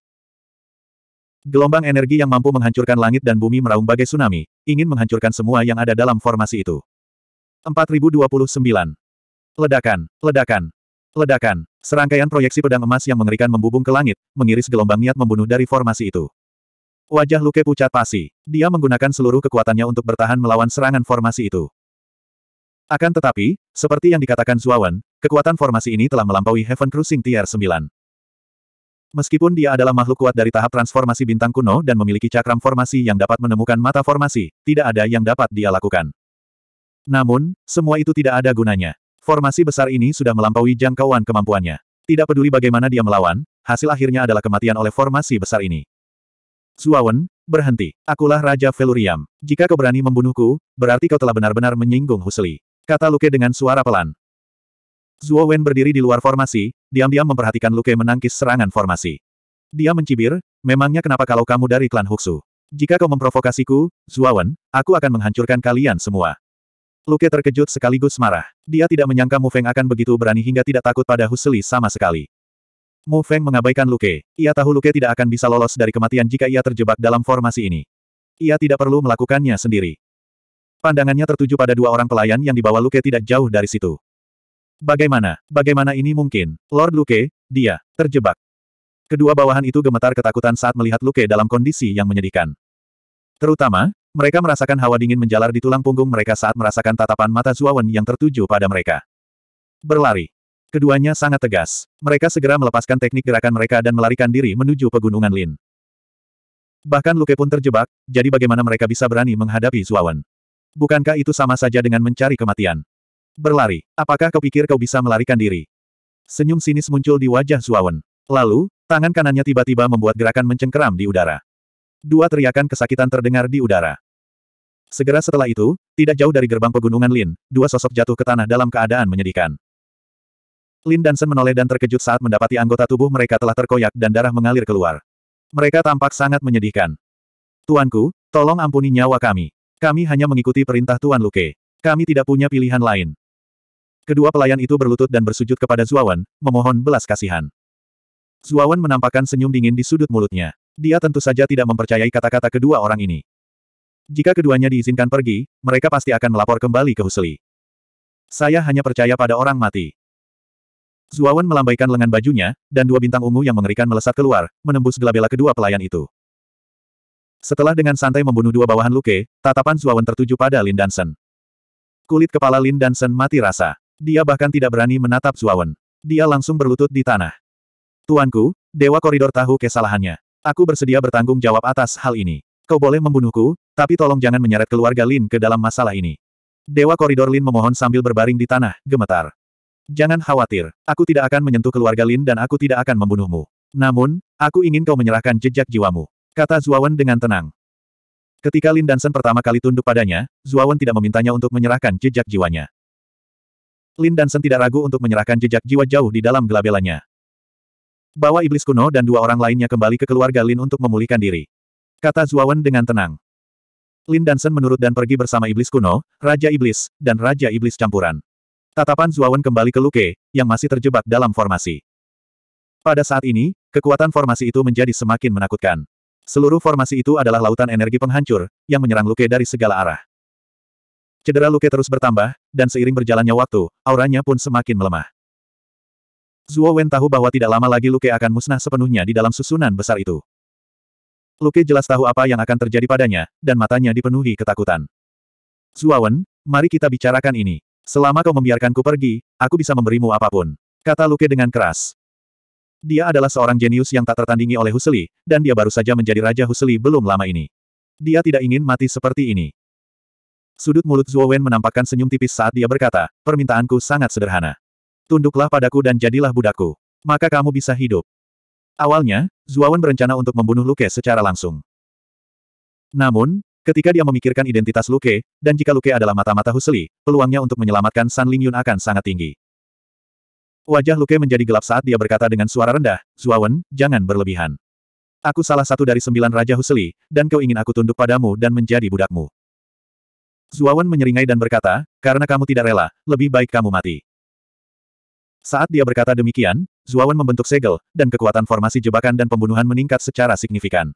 Gelombang energi yang mampu menghancurkan langit dan bumi meraung bagai tsunami, ingin menghancurkan semua yang ada dalam formasi itu. 4029. Ledakan, ledakan, ledakan. Serangkaian proyeksi pedang emas yang mengerikan membubung ke langit, mengiris gelombang niat membunuh dari formasi itu. Wajah Luke pucat pasi. Dia menggunakan seluruh kekuatannya untuk bertahan melawan serangan formasi itu. Akan tetapi, seperti yang dikatakan Zuawan, kekuatan formasi ini telah melampaui Heaven Cruising Tier 9. Meskipun dia adalah makhluk kuat dari tahap transformasi bintang kuno dan memiliki cakram formasi yang dapat menemukan mata formasi, tidak ada yang dapat dia lakukan. Namun, semua itu tidak ada gunanya. Formasi besar ini sudah melampaui jangkauan kemampuannya. Tidak peduli bagaimana dia melawan, hasil akhirnya adalah kematian oleh formasi besar ini. Suawen, berhenti. Akulah Raja Veluriam. Jika kau berani membunuhku, berarti kau telah benar-benar menyinggung Husli. Kata Luke dengan suara pelan. Zuo berdiri di luar formasi, diam-diam memperhatikan Luke menangkis serangan formasi. Dia mencibir, memangnya kenapa kalau kamu dari klan Huxu? Jika kau memprovokasiku, Zuawan, aku akan menghancurkan kalian semua. Luke terkejut sekaligus marah. Dia tidak menyangka Mu Feng akan begitu berani hingga tidak takut pada Husli sama sekali. Mu Feng mengabaikan Luke. Ia tahu Luke tidak akan bisa lolos dari kematian jika ia terjebak dalam formasi ini. Ia tidak perlu melakukannya sendiri. Pandangannya tertuju pada dua orang pelayan yang dibawa Luke tidak jauh dari situ. Bagaimana, bagaimana ini mungkin? Lord Luke, dia, terjebak. Kedua bawahan itu gemetar ketakutan saat melihat Luke dalam kondisi yang menyedihkan. Terutama, mereka merasakan hawa dingin menjalar di tulang punggung mereka saat merasakan tatapan mata Zuawan yang tertuju pada mereka. Berlari. Keduanya sangat tegas. Mereka segera melepaskan teknik gerakan mereka dan melarikan diri menuju pegunungan Lin. Bahkan Luke pun terjebak, jadi bagaimana mereka bisa berani menghadapi Zuawan? Bukankah itu sama saja dengan mencari kematian? Berlari. Apakah kau pikir kau bisa melarikan diri? Senyum sinis muncul di wajah Zuawan. Lalu, tangan kanannya tiba-tiba membuat gerakan mencengkeram di udara. Dua teriakan kesakitan terdengar di udara. Segera setelah itu, tidak jauh dari gerbang pegunungan Lin, dua sosok jatuh ke tanah dalam keadaan menyedihkan. Lin dan Dansen menoleh dan terkejut saat mendapati anggota tubuh mereka telah terkoyak dan darah mengalir keluar. Mereka tampak sangat menyedihkan. Tuanku, tolong ampuni nyawa kami. Kami hanya mengikuti perintah Tuan Luke. Kami tidak punya pilihan lain. Kedua pelayan itu berlutut dan bersujud kepada Zuawan, memohon belas kasihan. Zuawan menampakkan senyum dingin di sudut mulutnya. Dia tentu saja tidak mempercayai kata-kata kedua orang ini. Jika keduanya diizinkan pergi, mereka pasti akan melapor kembali ke Husli. Saya hanya percaya pada orang mati. Zuawan melambaikan lengan bajunya, dan dua bintang ungu yang mengerikan melesat keluar, menembus gelabela kedua pelayan itu. Setelah dengan santai membunuh dua bawahan Luke, tatapan Zuawan tertuju pada Lin Dansen. Kulit kepala Lin Dansen mati rasa. Dia bahkan tidak berani menatap Zuawan. Dia langsung berlutut di tanah. Tuanku, Dewa Koridor tahu kesalahannya. Aku bersedia bertanggung jawab atas hal ini. Kau boleh membunuhku, tapi tolong jangan menyeret keluarga Lin ke dalam masalah ini. Dewa Koridor Lin memohon sambil berbaring di tanah, gemetar. Jangan khawatir, aku tidak akan menyentuh keluarga Lin dan aku tidak akan membunuhmu. Namun, aku ingin kau menyerahkan jejak jiwamu. Kata Zuawan dengan tenang. Ketika Lin dan Sen pertama kali tunduk padanya, Zuawan tidak memintanya untuk menyerahkan jejak jiwanya. Lin dan Sen tidak ragu untuk menyerahkan jejak jiwa jauh di dalam gelabelannya. Bawa iblis kuno dan dua orang lainnya kembali ke keluarga Lin untuk memulihkan diri. Kata Zuawan dengan tenang. Lin Dansen menurut dan pergi bersama iblis kuno, Raja Iblis, dan Raja Iblis campuran. Tatapan Zuawan kembali ke Luke, yang masih terjebak dalam formasi. Pada saat ini, kekuatan formasi itu menjadi semakin menakutkan. Seluruh formasi itu adalah lautan energi penghancur, yang menyerang Luke dari segala arah. Cedera Luke terus bertambah, dan seiring berjalannya waktu, auranya pun semakin melemah. Zuo Wen tahu bahwa tidak lama lagi Luke akan musnah sepenuhnya di dalam susunan besar itu. Luke jelas tahu apa yang akan terjadi padanya, dan matanya dipenuhi ketakutan. Zuo Wen, mari kita bicarakan ini. Selama kau membiarkanku pergi, aku bisa memberimu apapun. Kata Luke dengan keras. Dia adalah seorang jenius yang tak tertandingi oleh Huseli, dan dia baru saja menjadi Raja Huseli belum lama ini. Dia tidak ingin mati seperti ini. Sudut mulut Zuo Wen menampakkan senyum tipis saat dia berkata, permintaanku sangat sederhana. Tunduklah padaku dan jadilah budakku. Maka kamu bisa hidup. Awalnya, Wen berencana untuk membunuh Luke secara langsung. Namun, Ketika dia memikirkan identitas Luke, dan jika Luke adalah mata-mata Husli, peluangnya untuk menyelamatkan San Yun akan sangat tinggi. Wajah Luke menjadi gelap saat dia berkata dengan suara rendah, Zuawan, jangan berlebihan. Aku salah satu dari sembilan Raja Husli, dan kau ingin aku tunduk padamu dan menjadi budakmu. Zuawan menyeringai dan berkata, karena kamu tidak rela, lebih baik kamu mati. Saat dia berkata demikian, Zuawan membentuk segel, dan kekuatan formasi jebakan dan pembunuhan meningkat secara signifikan.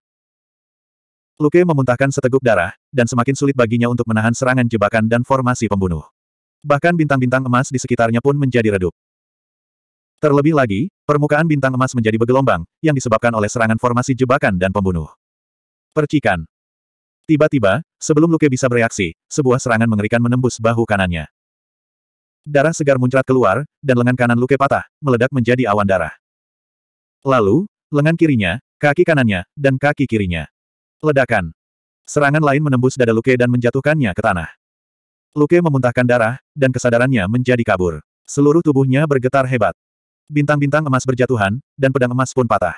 Luke memuntahkan seteguk darah, dan semakin sulit baginya untuk menahan serangan jebakan dan formasi pembunuh. Bahkan bintang-bintang emas di sekitarnya pun menjadi redup. Terlebih lagi, permukaan bintang emas menjadi bergelombang, yang disebabkan oleh serangan formasi jebakan dan pembunuh. Percikan. Tiba-tiba, sebelum Luke bisa bereaksi, sebuah serangan mengerikan menembus bahu kanannya. Darah segar muncrat keluar, dan lengan kanan Luke patah, meledak menjadi awan darah. Lalu, lengan kirinya, kaki kanannya, dan kaki kirinya. Ledakan. Serangan lain menembus dada Luke dan menjatuhkannya ke tanah. Luke memuntahkan darah, dan kesadarannya menjadi kabur. Seluruh tubuhnya bergetar hebat. Bintang-bintang emas berjatuhan, dan pedang emas pun patah.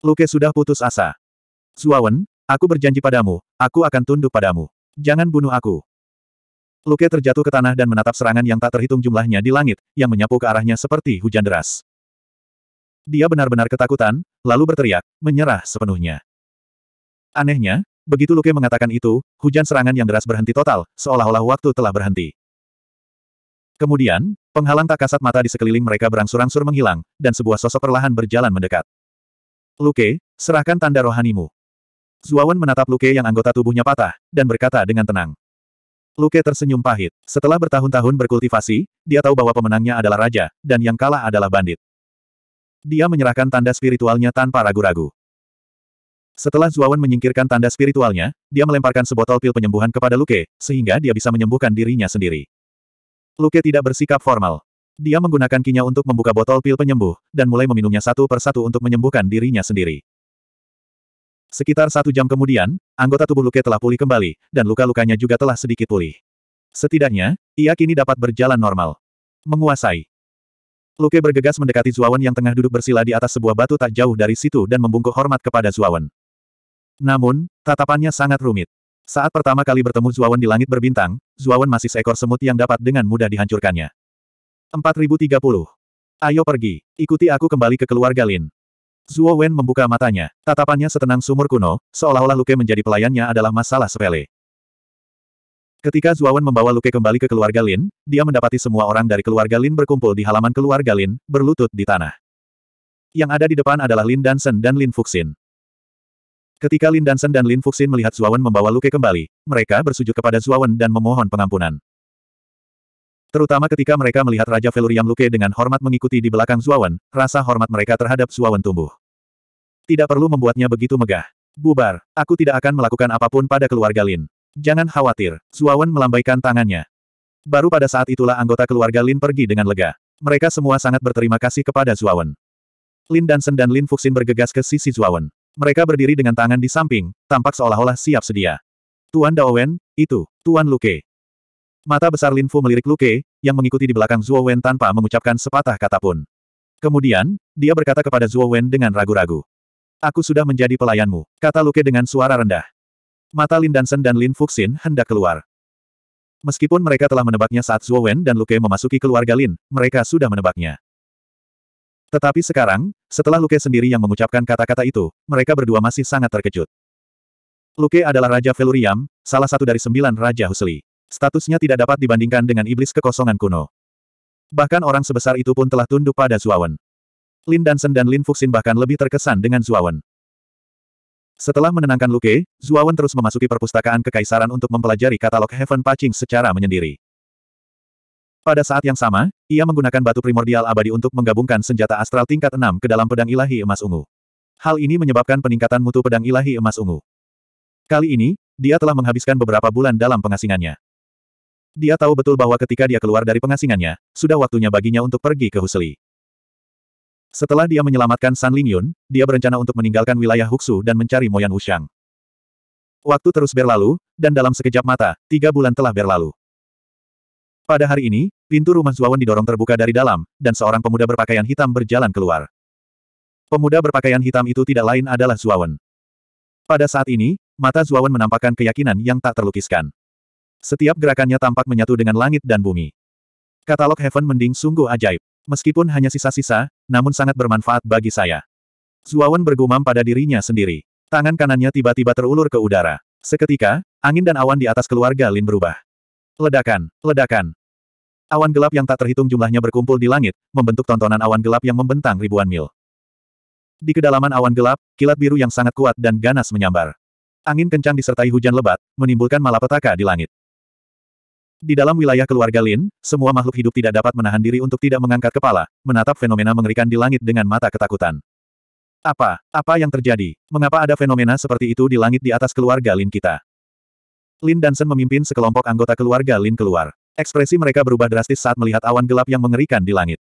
Luke sudah putus asa. Zuawan, aku berjanji padamu, aku akan tunduk padamu. Jangan bunuh aku. Luke terjatuh ke tanah dan menatap serangan yang tak terhitung jumlahnya di langit, yang menyapu ke arahnya seperti hujan deras. Dia benar-benar ketakutan, lalu berteriak, menyerah sepenuhnya. Anehnya, begitu Luke mengatakan itu, hujan serangan yang deras berhenti total, seolah-olah waktu telah berhenti. Kemudian, penghalang tak kasat mata di sekeliling mereka berangsur-angsur menghilang, dan sebuah sosok perlahan berjalan mendekat. Luke, serahkan tanda rohanimu. Zuawan menatap Luke yang anggota tubuhnya patah, dan berkata dengan tenang. Luke tersenyum pahit. Setelah bertahun-tahun berkultivasi, dia tahu bahwa pemenangnya adalah raja, dan yang kalah adalah bandit. Dia menyerahkan tanda spiritualnya tanpa ragu-ragu. Setelah Zuawan menyingkirkan tanda spiritualnya, dia melemparkan sebotol pil penyembuhan kepada Luke, sehingga dia bisa menyembuhkan dirinya sendiri. Luke tidak bersikap formal. Dia menggunakan kinya untuk membuka botol pil penyembuh, dan mulai meminumnya satu per satu untuk menyembuhkan dirinya sendiri. Sekitar satu jam kemudian, anggota tubuh Luke telah pulih kembali, dan luka-lukanya juga telah sedikit pulih. Setidaknya, ia kini dapat berjalan normal. Menguasai. Luke bergegas mendekati Zuawan yang tengah duduk bersila di atas sebuah batu tak jauh dari situ dan membungkuk hormat kepada Zuawan. Namun, tatapannya sangat rumit. Saat pertama kali bertemu Zuawan di langit berbintang, Zuawan masih seekor semut yang dapat dengan mudah dihancurkannya. 4030. Ayo pergi, ikuti aku kembali ke keluarga Lin. Zuo Wen membuka matanya, tatapannya setenang sumur kuno, seolah-olah Luke menjadi pelayannya adalah masalah sepele. Ketika Zuawan membawa Luke kembali ke keluarga Lin, dia mendapati semua orang dari keluarga Lin berkumpul di halaman keluarga Lin, berlutut di tanah. Yang ada di depan adalah Lin Dansen dan Lin Fuxin. Ketika Lin Dansen dan Lin Fuxin melihat Zuawan membawa Luke kembali, mereka bersujud kepada Zuawan dan memohon pengampunan. Terutama ketika mereka melihat Raja Veluriam Luke dengan hormat mengikuti di belakang Zuawan, rasa hormat mereka terhadap Zuawan tumbuh. Tidak perlu membuatnya begitu megah. Bubar, aku tidak akan melakukan apapun pada keluarga Lin. Jangan khawatir, Zuawan melambaikan tangannya. Baru pada saat itulah anggota keluarga Lin pergi dengan lega. Mereka semua sangat berterima kasih kepada Zuawan. Lin Dansen dan Lin Fuxin bergegas ke sisi Zuawan. Mereka berdiri dengan tangan di samping, tampak seolah-olah siap sedia. Tuan Daowen, itu, Tuan Luke. Mata besar Lin Fu melirik Luke, yang mengikuti di belakang Zuo Wen tanpa mengucapkan sepatah kata pun. Kemudian, dia berkata kepada Zuo Wen dengan ragu-ragu. Aku sudah menjadi pelayanmu, kata Luke dengan suara rendah. Mata Lin Dansen dan Lin Fuxin hendak keluar. Meskipun mereka telah menebaknya saat Zuo Wen dan Luke memasuki keluarga Lin, mereka sudah menebaknya. Tetapi sekarang, setelah Luke sendiri yang mengucapkan kata-kata itu, mereka berdua masih sangat terkejut. Luke adalah Raja Veluriam, salah satu dari sembilan Raja Husli. Statusnya tidak dapat dibandingkan dengan iblis kekosongan kuno. Bahkan orang sebesar itu pun telah tunduk pada Zuawan. Lin Dansen dan Lin Fuxin bahkan lebih terkesan dengan Zuawan. Setelah menenangkan Luke, Zuawan terus memasuki perpustakaan kekaisaran untuk mempelajari katalog Heaven Patching secara menyendiri. Pada saat yang sama, ia menggunakan batu primordial abadi untuk menggabungkan senjata astral tingkat 6 ke dalam pedang ilahi emas ungu. Hal ini menyebabkan peningkatan mutu pedang ilahi emas ungu. Kali ini, dia telah menghabiskan beberapa bulan dalam pengasingannya. Dia tahu betul bahwa ketika dia keluar dari pengasingannya, sudah waktunya baginya untuk pergi ke Huseli. Setelah dia menyelamatkan San Ling Yun, dia berencana untuk meninggalkan wilayah Huxu dan mencari Moyan Wushang. Waktu terus berlalu, dan dalam sekejap mata, tiga bulan telah berlalu. Pada hari ini, pintu rumah Zuawan didorong terbuka dari dalam, dan seorang pemuda berpakaian hitam berjalan keluar. Pemuda berpakaian hitam itu tidak lain adalah Zuawan. Pada saat ini, mata Zuawan menampakkan keyakinan yang tak terlukiskan. Setiap gerakannya tampak menyatu dengan langit dan bumi. Katalog Heaven Mending sungguh ajaib. Meskipun hanya sisa-sisa, namun sangat bermanfaat bagi saya. Zuawan bergumam pada dirinya sendiri. Tangan kanannya tiba-tiba terulur ke udara. Seketika, angin dan awan di atas keluarga Lin berubah. Ledakan, ledakan. Awan gelap yang tak terhitung jumlahnya berkumpul di langit, membentuk tontonan awan gelap yang membentang ribuan mil. Di kedalaman awan gelap, kilat biru yang sangat kuat dan ganas menyambar. Angin kencang disertai hujan lebat, menimbulkan malapetaka di langit. Di dalam wilayah keluarga Lin, semua makhluk hidup tidak dapat menahan diri untuk tidak mengangkat kepala, menatap fenomena mengerikan di langit dengan mata ketakutan. Apa? Apa yang terjadi? Mengapa ada fenomena seperti itu di langit di atas keluarga Lin kita? Lin Dansen memimpin sekelompok anggota keluarga Lin keluar. Ekspresi mereka berubah drastis saat melihat awan gelap yang mengerikan di langit.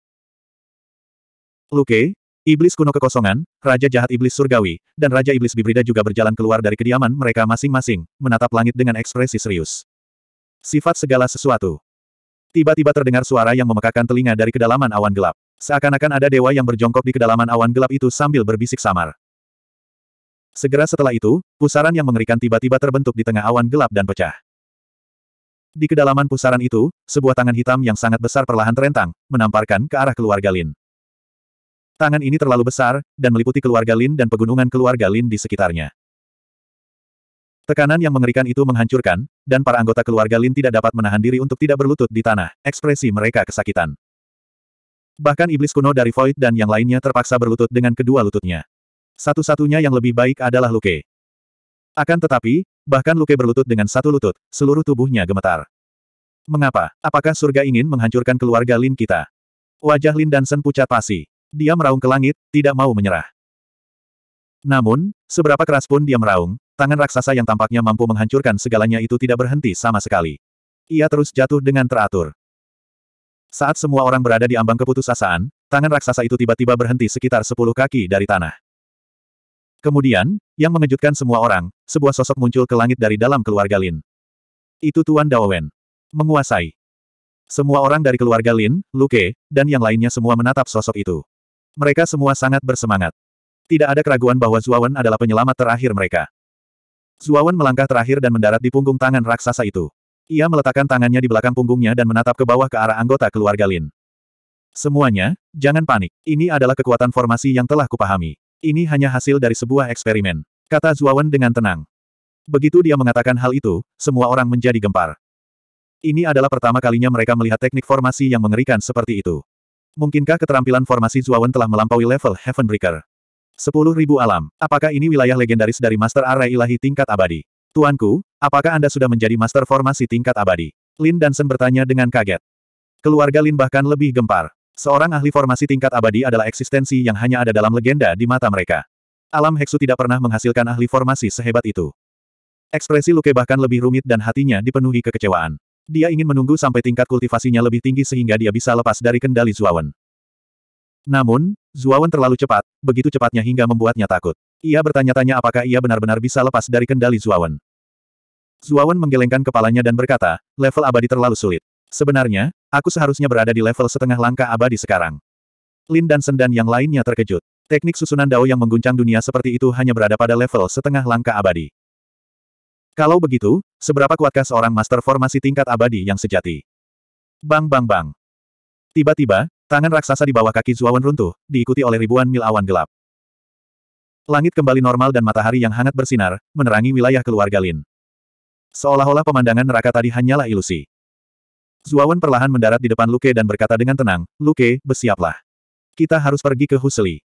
Luke, Iblis kuno kekosongan, Raja jahat Iblis surgawi, dan Raja Iblis Bibrida juga berjalan keluar dari kediaman mereka masing-masing, menatap langit dengan ekspresi serius. Sifat segala sesuatu. Tiba-tiba terdengar suara yang memekakan telinga dari kedalaman awan gelap. Seakan-akan ada dewa yang berjongkok di kedalaman awan gelap itu sambil berbisik samar. Segera setelah itu, pusaran yang mengerikan tiba-tiba terbentuk di tengah awan gelap dan pecah. Di kedalaman pusaran itu, sebuah tangan hitam yang sangat besar perlahan terentang, menamparkan ke arah keluarga Lin. Tangan ini terlalu besar, dan meliputi keluarga Lin dan pegunungan keluarga Lin di sekitarnya. Tekanan yang mengerikan itu menghancurkan, dan para anggota keluarga Lin tidak dapat menahan diri untuk tidak berlutut di tanah, ekspresi mereka kesakitan. Bahkan iblis kuno dari Void dan yang lainnya terpaksa berlutut dengan kedua lututnya. Satu-satunya yang lebih baik adalah Luke. Akan tetapi, bahkan Luke berlutut dengan satu lutut, seluruh tubuhnya gemetar. Mengapa? Apakah surga ingin menghancurkan keluarga Lin kita? Wajah Lin Dansen pucat pasi. Dia meraung ke langit, tidak mau menyerah. Namun, seberapa keras pun dia meraung, tangan raksasa yang tampaknya mampu menghancurkan segalanya itu tidak berhenti sama sekali. Ia terus jatuh dengan teratur. Saat semua orang berada di ambang keputusasaan, tangan raksasa itu tiba-tiba berhenti sekitar sepuluh kaki dari tanah. Kemudian, yang mengejutkan semua orang, sebuah sosok muncul ke langit dari dalam keluarga Lin. Itu Tuan Dao Wen. Menguasai. Semua orang dari keluarga Lin, Luke, dan yang lainnya semua menatap sosok itu. Mereka semua sangat bersemangat. Tidak ada keraguan bahwa Zuawan adalah penyelamat terakhir mereka. Zuawan melangkah terakhir dan mendarat di punggung tangan raksasa itu. Ia meletakkan tangannya di belakang punggungnya dan menatap ke bawah ke arah anggota keluarga Lin. Semuanya, jangan panik. Ini adalah kekuatan formasi yang telah kupahami. Ini hanya hasil dari sebuah eksperimen, kata Zuawan dengan tenang. Begitu dia mengatakan hal itu, semua orang menjadi gempar. Ini adalah pertama kalinya mereka melihat teknik formasi yang mengerikan seperti itu. Mungkinkah keterampilan formasi Zuawan telah melampaui level Heavenbreaker? Sepuluh alam, apakah ini wilayah legendaris dari Master Array Ilahi tingkat abadi? Tuanku, apakah Anda sudah menjadi Master Formasi tingkat abadi? Lin Dansen bertanya dengan kaget. Keluarga Lin bahkan lebih gempar. Seorang ahli formasi tingkat abadi adalah eksistensi yang hanya ada dalam legenda di mata mereka. Alam Heksu tidak pernah menghasilkan ahli formasi sehebat itu. Ekspresi Luke bahkan lebih rumit dan hatinya dipenuhi kekecewaan. Dia ingin menunggu sampai tingkat kultivasinya lebih tinggi sehingga dia bisa lepas dari kendali Zuawan. Namun, Zuawan terlalu cepat, begitu cepatnya hingga membuatnya takut. Ia bertanya-tanya apakah ia benar-benar bisa lepas dari kendali Zuawan. Zuawan menggelengkan kepalanya dan berkata, level abadi terlalu sulit. Sebenarnya, aku seharusnya berada di level setengah langkah abadi sekarang. Lin dan Sendan yang lainnya terkejut. Teknik susunan dao yang mengguncang dunia seperti itu hanya berada pada level setengah langkah abadi. Kalau begitu, seberapa kuatkah seorang master formasi tingkat abadi yang sejati? Bang bang bang. Tiba-tiba, tangan raksasa di bawah kaki Zuawan runtuh, diikuti oleh ribuan mil awan gelap. Langit kembali normal dan matahari yang hangat bersinar, menerangi wilayah keluarga Lin. Seolah-olah pemandangan neraka tadi hanyalah ilusi. Zuawan perlahan mendarat di depan Luke dan berkata dengan tenang, Luke, bersiaplah. Kita harus pergi ke Husli.